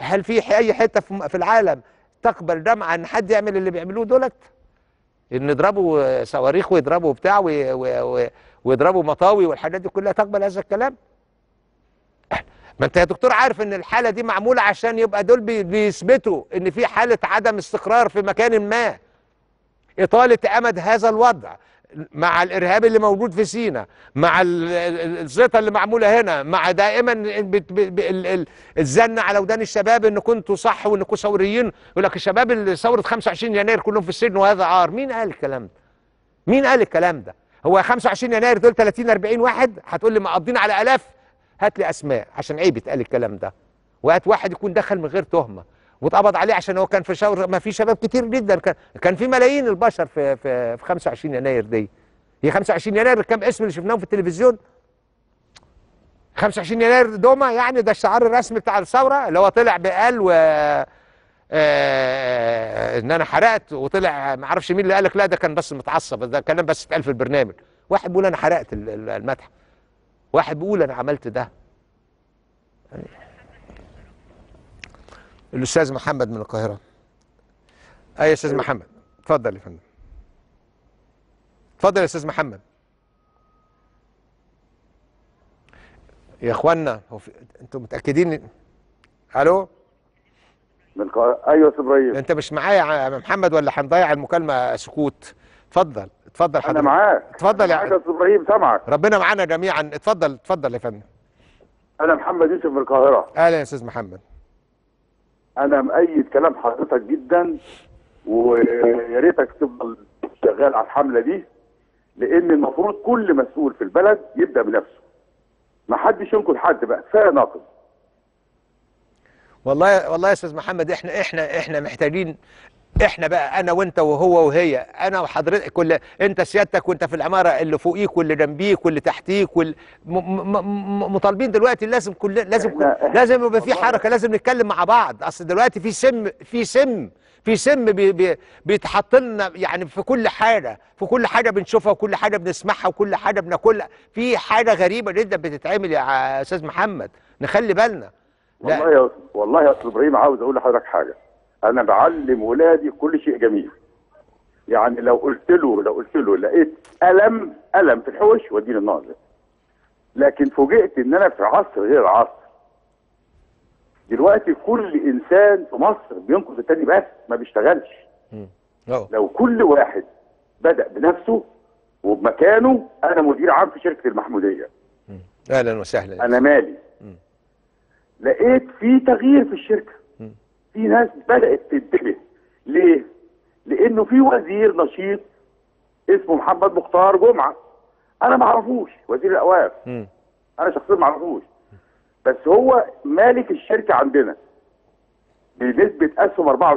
هل في اي حته في العالم تقبل جامعه ان حد يعمل اللي بيعملوه دولت ان يضربوا صواريخ ويضربوا بتاع ويضربوا مطاوي والحاجات دي كلها تقبل هذا الكلام ما انت يا دكتور عارف ان الحاله دي معموله عشان يبقى دول بيثبتوا ان في حاله عدم استقرار في مكان ما اطاله امد هذا الوضع مع الارهاب اللي موجود في سينا مع الزيطه اللي معموله هنا مع دائما الزن على ودان الشباب ان كنتوا صح وانكم ثوريين يقول لك الشباب اللي ثوره 25 يناير كلهم في السجن وهذا عار مين قال الكلام ده مين قال الكلام ده هو 25 يناير دول 30 40 واحد هتقول لي مقضين على الاف هات لي اسماء عشان عيب يتقال الكلام ده وهات واحد يكون دخل من غير تهمه واتقبض عليه عشان هو كان في شهر ما في شباب كتير جدا كان كان في ملايين البشر في في, في 25 يناير دي هي 25 يناير كم اسم اللي شفناهم في التلفزيون 25 يناير دوما يعني ده الشعار الرسمي بتاع الثوره اللي هو طلع بقال و آه، ان انا حرقت وطلع ما اعرفش مين اللي قال لك لا ده كان بس متعصب ده كلام بس اتقال في البرنامج واحد بيقول انا حرقت المتحف واحد بيقول انا عملت ده الاستاذ محمد من القاهره اي يا استاذ أيوة. محمد اتفضل يا فندم اتفضل يا استاذ محمد يا اخوانا هو في... انتوا متاكدين الو من القاهره ايوه يا استاذ ابراهيم انت مش معايا يا محمد ولا هنضيع المكالمه سكوت اتفضل اتفضل حضرتك انا معاك اتفضل يا استاذ ابراهيم سامعك ربنا معانا جميعا اتفضل اتفضل يا فندم انا محمد يوسف من القاهره اهلا يا استاذ محمد انا مؤيد كلام حضرتك جدا ويا ريتك تفضل شغال على الحمله دي لان المفروض كل مسؤول في البلد يبدا بنفسه ما حدش ينقد حد بقى كفايه ناقد والله والله يا استاذ محمد احنا احنا احنا محتاجين احنا بقى انا وانت وهو وهي انا وحضرتك كل انت سيادتك وانت في العماره اللي فوقيك واللي جنبيك واللي تحتيك وال... م... م... مطالبين دلوقتي لازم كل لازم كل... لازم يبقى في حركه لازم نتكلم مع بعض اصل دلوقتي في سم في سم في سم بي... بي... بيتحط لنا يعني في كل حاجه في كل حاجه بنشوفها وكل حاجه بنسمعها وكل حاجه بناكلها في حاجه غريبه جدا بتتعمل يا استاذ محمد نخلي بالنا والله يا والله يا استاذ ابراهيم عاوز اقول لحضرتك حاجه انا بعلم ولادي كل شيء جميل يعني لو قلت له لو قلت له لقيت الم الم في الحوش وديني الناظر لكن فوجئت ان انا في عصر غير العصر دلوقتي كل انسان في مصر بينقذ التاني بس ما بيشتغلش اه. لو كل واحد بدا بنفسه وبمكانه انا مدير عام في شركه المحموديه اهلا وسهلا انا مالي لقيت في تغيير في الشركه في ناس بدات تنتبه ليه؟ لانه في وزير نشيط اسمه محمد مختار جمعه انا ما اعرفوش وزير الاوقاف انا شخصيا ما اعرفوش بس هو مالك الشركه عندنا بنسبه اسهم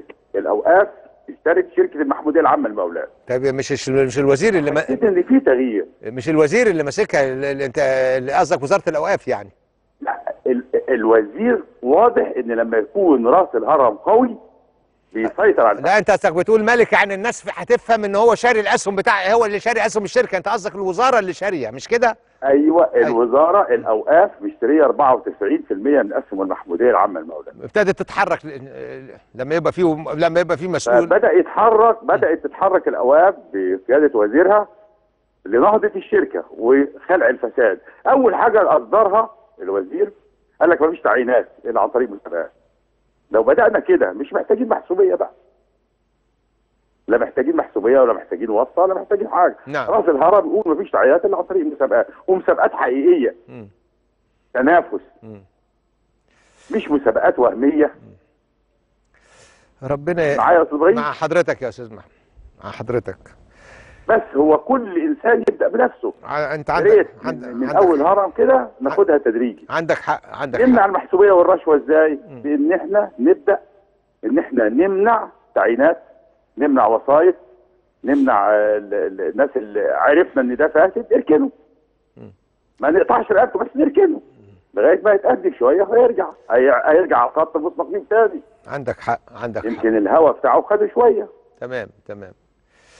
94% الاوقاف اشترك شركه المحموديه العامه للمقاولات طيب مش مش الوزير اللي ما... ان في تغيير مش الوزير اللي ماسكها اللي انت قصدك وزاره الاوقاف يعني الوزير واضح ان لما يكون راس الهرم قوي بيسيطر على لا انت قصدك بتقول ملك يعني الناس هتفهم ان هو شاري الاسهم بتاع هو اللي شاري اسهم الشركه انت قصدك الوزاره اللي شاريه مش كده؟ ايوه, أيوة. الوزاره الاوقاف مشتريه 94% من اسهم المحموديه العامه المولده ابتدت تتحرك لما يبقى فيه لما يبقى فيه مسؤول بدا يتحرك بدات تتحرك الاوقاف بقياده وزيرها لنهضه الشركه وخلع الفساد اول حاجه اصدرها الوزير قال لك ما فيش تعيينات الا عن طريق مسابقات لو بدانا كده مش محتاجين محسوبيه بقى لا محتاجين محسوبيه ولا محتاجين واسطه ولا محتاجين حاجه نعم. راس الهرم يقول ما فيش تعيينات الا عن طريق مسابقات ومسابقات حقيقيه م. تنافس م. مش مسابقات وهميه ربنا معايا يا استاذ مع حضرتك يا استاذ محمد مع حضرتك بس هو كل انسان يبدا بنفسه انت عندك عند... من عندك اول هرم كده ناخدها تدريجي عندك حق عندك نمنع حق. المحسوبيه والرشوه ازاي؟ بان احنا نبدا ان احنا نمنع تعيينات نمنع وسايط نمنع الناس اللي عرفنا ان ده فاسد اركنه ما نقطعش رقبته بس نركنه لغايه ما يتقدم شويه هيرجع هيرجع على خط المستقيم تاني عندك حق عندك حق يمكن الهواء بتاعه خد شويه تمام تمام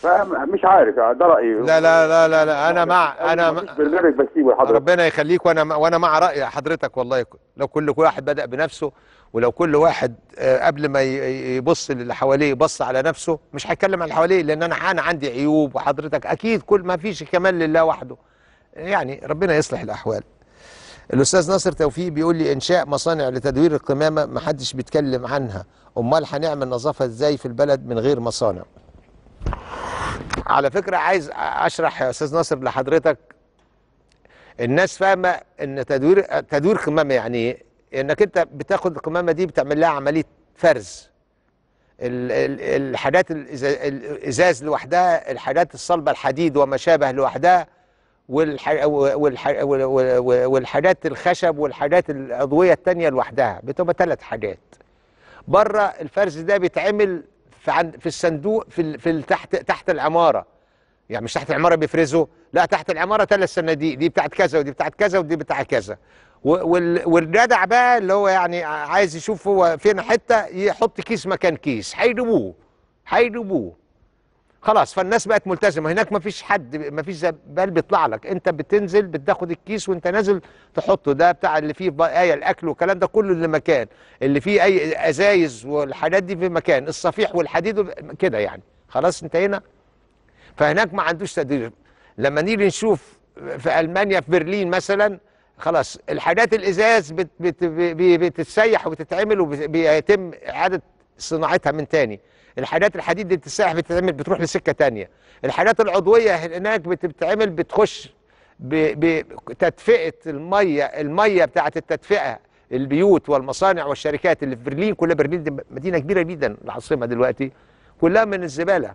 فمش عارف ده رايي لا لا لا لا, لا انا مع انا مع برنامج بسيبه لحضرتك ربنا يخليك وانا وانا مع راي حضرتك والله لو كل واحد بدا بنفسه ولو كل واحد آه، قبل ما يبص للي حواليه يبص على نفسه مش هيتكلم على اللي حواليه لان انا انا عندي عيوب وحضرتك اكيد كل ما فيش كمال لله وحده يعني ربنا يصلح الاحوال الاستاذ ناصر توفيق بيقول لي انشاء مصانع لتدوير القمامه ما حدش بيتكلم عنها امال هنعمل نظافه ازاي في البلد من غير مصانع على فكرة عايز أشرح يا أستاذ ناصر لحضرتك الناس فاهمة إن تدوير تدوير قمامة يعني إيه؟ إنك أنت بتاخد القمامة دي بتعمل لها عملية فرز الحاجات الإزاز لوحدها الحاجات الصلبة الحديد وما شابه لوحدها والحاجات الخشب والحاجات الأضوية التانية لوحدها بتبقى ثلاث حاجات بره الفرز ده بيتعمل في عند في الصندوق في في تحت تحت العماره يعني مش تحت العماره بيفرزوا لا تحت العماره ثلاث صناديق دي بتاعت كذا ودي بتاعت كذا ودي بتاعت كذا والجدع بقى اللي هو يعني عايز يشوف هو فين حته يحط كيس مكان كيس هيجيبوه هيجيبوه خلاص فالناس بقت ملتزمه هناك ما فيش حد ما فيش زبال بيطلع لك انت بتنزل بتاخد الكيس وانت نازل تحطه ده بتاع اللي فيه ايه الاكل والكلام ده كله اللي مكان اللي فيه اي ازايز والحاجات دي في مكان الصفيح والحديد كده يعني خلاص انتهينا فهناك ما عندوش تدريب لما نيجي نشوف في المانيا في برلين مثلا خلاص الحاجات الازاز بت بت بتتسيح وتتعمل وبيتم اعاده صناعتها من تاني الحاجات الحديد دي بتتعمل بتروح لسكه تانية الحاجات العضويه هناك بتتعمل بتخش بتدفئه الميه الميه بتاعه التدفئه البيوت والمصانع والشركات اللي في برلين كلها برلين دي مدينه كبيره جدا العاصمه دلوقتي كلها من الزباله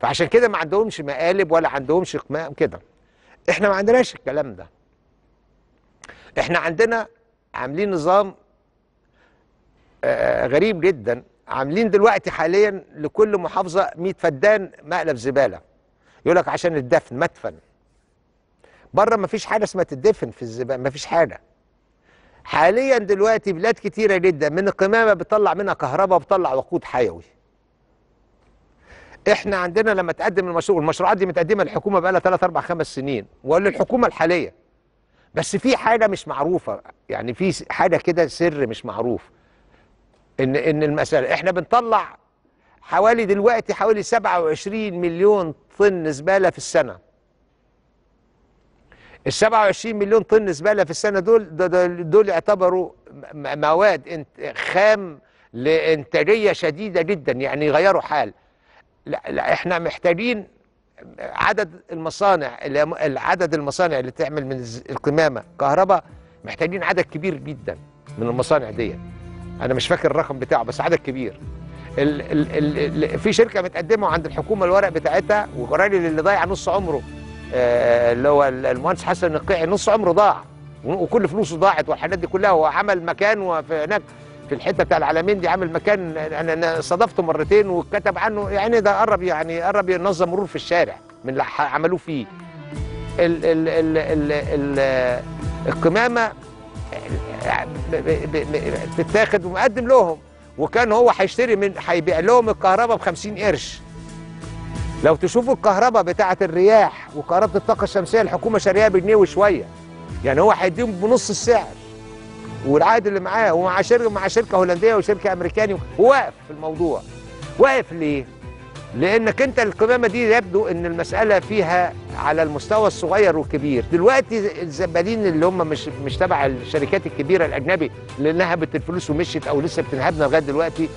فعشان كده ما عندهمش مقالب ولا عندهمش قمام كده احنا ما عندناش الكلام ده احنا عندنا عاملين نظام آه، غريب جدا عاملين دلوقتي حاليا لكل محافظه 100 فدان مقلب زباله يقول لك عشان الدفن مدفن بره ما فيش حاجه اسمها تدفن في الزباله ما فيش حاجه حاليا دلوقتي بلاد كتيره جدا من القمامه بتطلع منها كهرباء وبتطلع وقود حيوي احنا عندنا لما تقدم المشروع المشروعات دي متقدمه للحكومه بقى لها 3 4 5 سنين وللحكومه الحاليه بس في حاجه مش معروفه يعني في حاجه كده سر مش معروف ان ان المساله احنا بنطلع حوالي دلوقتي حوالي 27 مليون طن زباله في السنه ال 27 مليون طن زباله في السنه دول دول, دول يعتبروا مواد خام لانتاجيه شديده جدا يعني يغيروا حال لا, لا احنا محتاجين عدد المصانع عدد المصانع اللي تعمل من القمامه كهرباء محتاجين عدد كبير جدا من المصانع ديت انا مش فاكر الرقم بتاعه بس عدد كبير ال ال ال في شركه متقدمه عند الحكومه الورق بتاعتها والراجل اللي ضايع نص عمره آه، اللي هو المهندس حسن النقيعي نص عمره ضاع وكل فلوسه ضاعت والحاجات دي كلها وعمل مكان وفي هناك في الحته بتاع العلمين دي عامل مكان انا صادفته مرتين وكتب عنه يعني ده قرب يعني قرب ينظم مرور في الشارع من اللي عملوه فيه ال ال ال ال ال القمامه بتتاخد ومقدم لهم وكان هو هيشتري من هيبيع لهم الكهرباء ب 50 قرش لو تشوفوا الكهرباء بتاعه الرياح وكهرباء الطاقه الشمسيه الحكومه شاريها بجنيه وشويه يعني هو هيديهم بنص السعر والعهد اللي معاه ومع شركه مع شركه هولنديه وشركه امريكاني وواقف في الموضوع واقف ليه؟ لانك انت القمامه دي يبدو ان المساله فيها على المستوى الصغير والكبير دلوقتي الزبالين اللي هم مش مش تبع الشركات الكبيره الاجنبي اللي نهبت الفلوس ومشيت او لسه بتنهبنا لغايه دلوقتي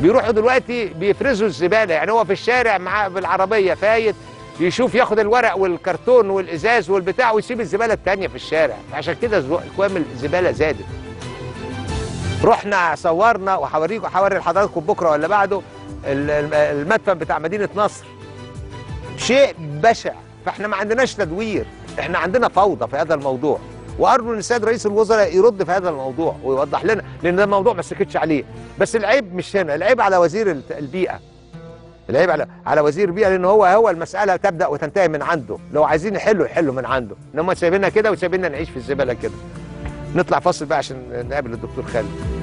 بيروحوا دلوقتي بيفرزوا الزباله يعني هو في الشارع مع بالعربيه فايت يشوف ياخد الورق والكرتون والازاز والبتاع ويسيب الزباله الثانيه في الشارع عشان كده اكوام الزباله زادت رحنا صورنا وحوريكم حوري لحضراتكم بكره ولا بعده المدفن بتاع مدينه نصر شيء بشع فاحنا ما عندناش تدوير احنا عندنا فوضى في هذا الموضوع وارجو ان السيد رئيس الوزراء يرد في هذا الموضوع ويوضح لنا لان ده موضوع ما سكتش عليه بس العيب مش هنا العيب على وزير البيئه العيب على على وزير البيئه لان هو هو المساله تبدا وتنتهي من عنده لو عايزين يحلوا يحلوا من عنده انما سايبيننا كده وسايبيننا نعيش في الزباله كده نطلع فاصل بقى عشان نقابل الدكتور خالد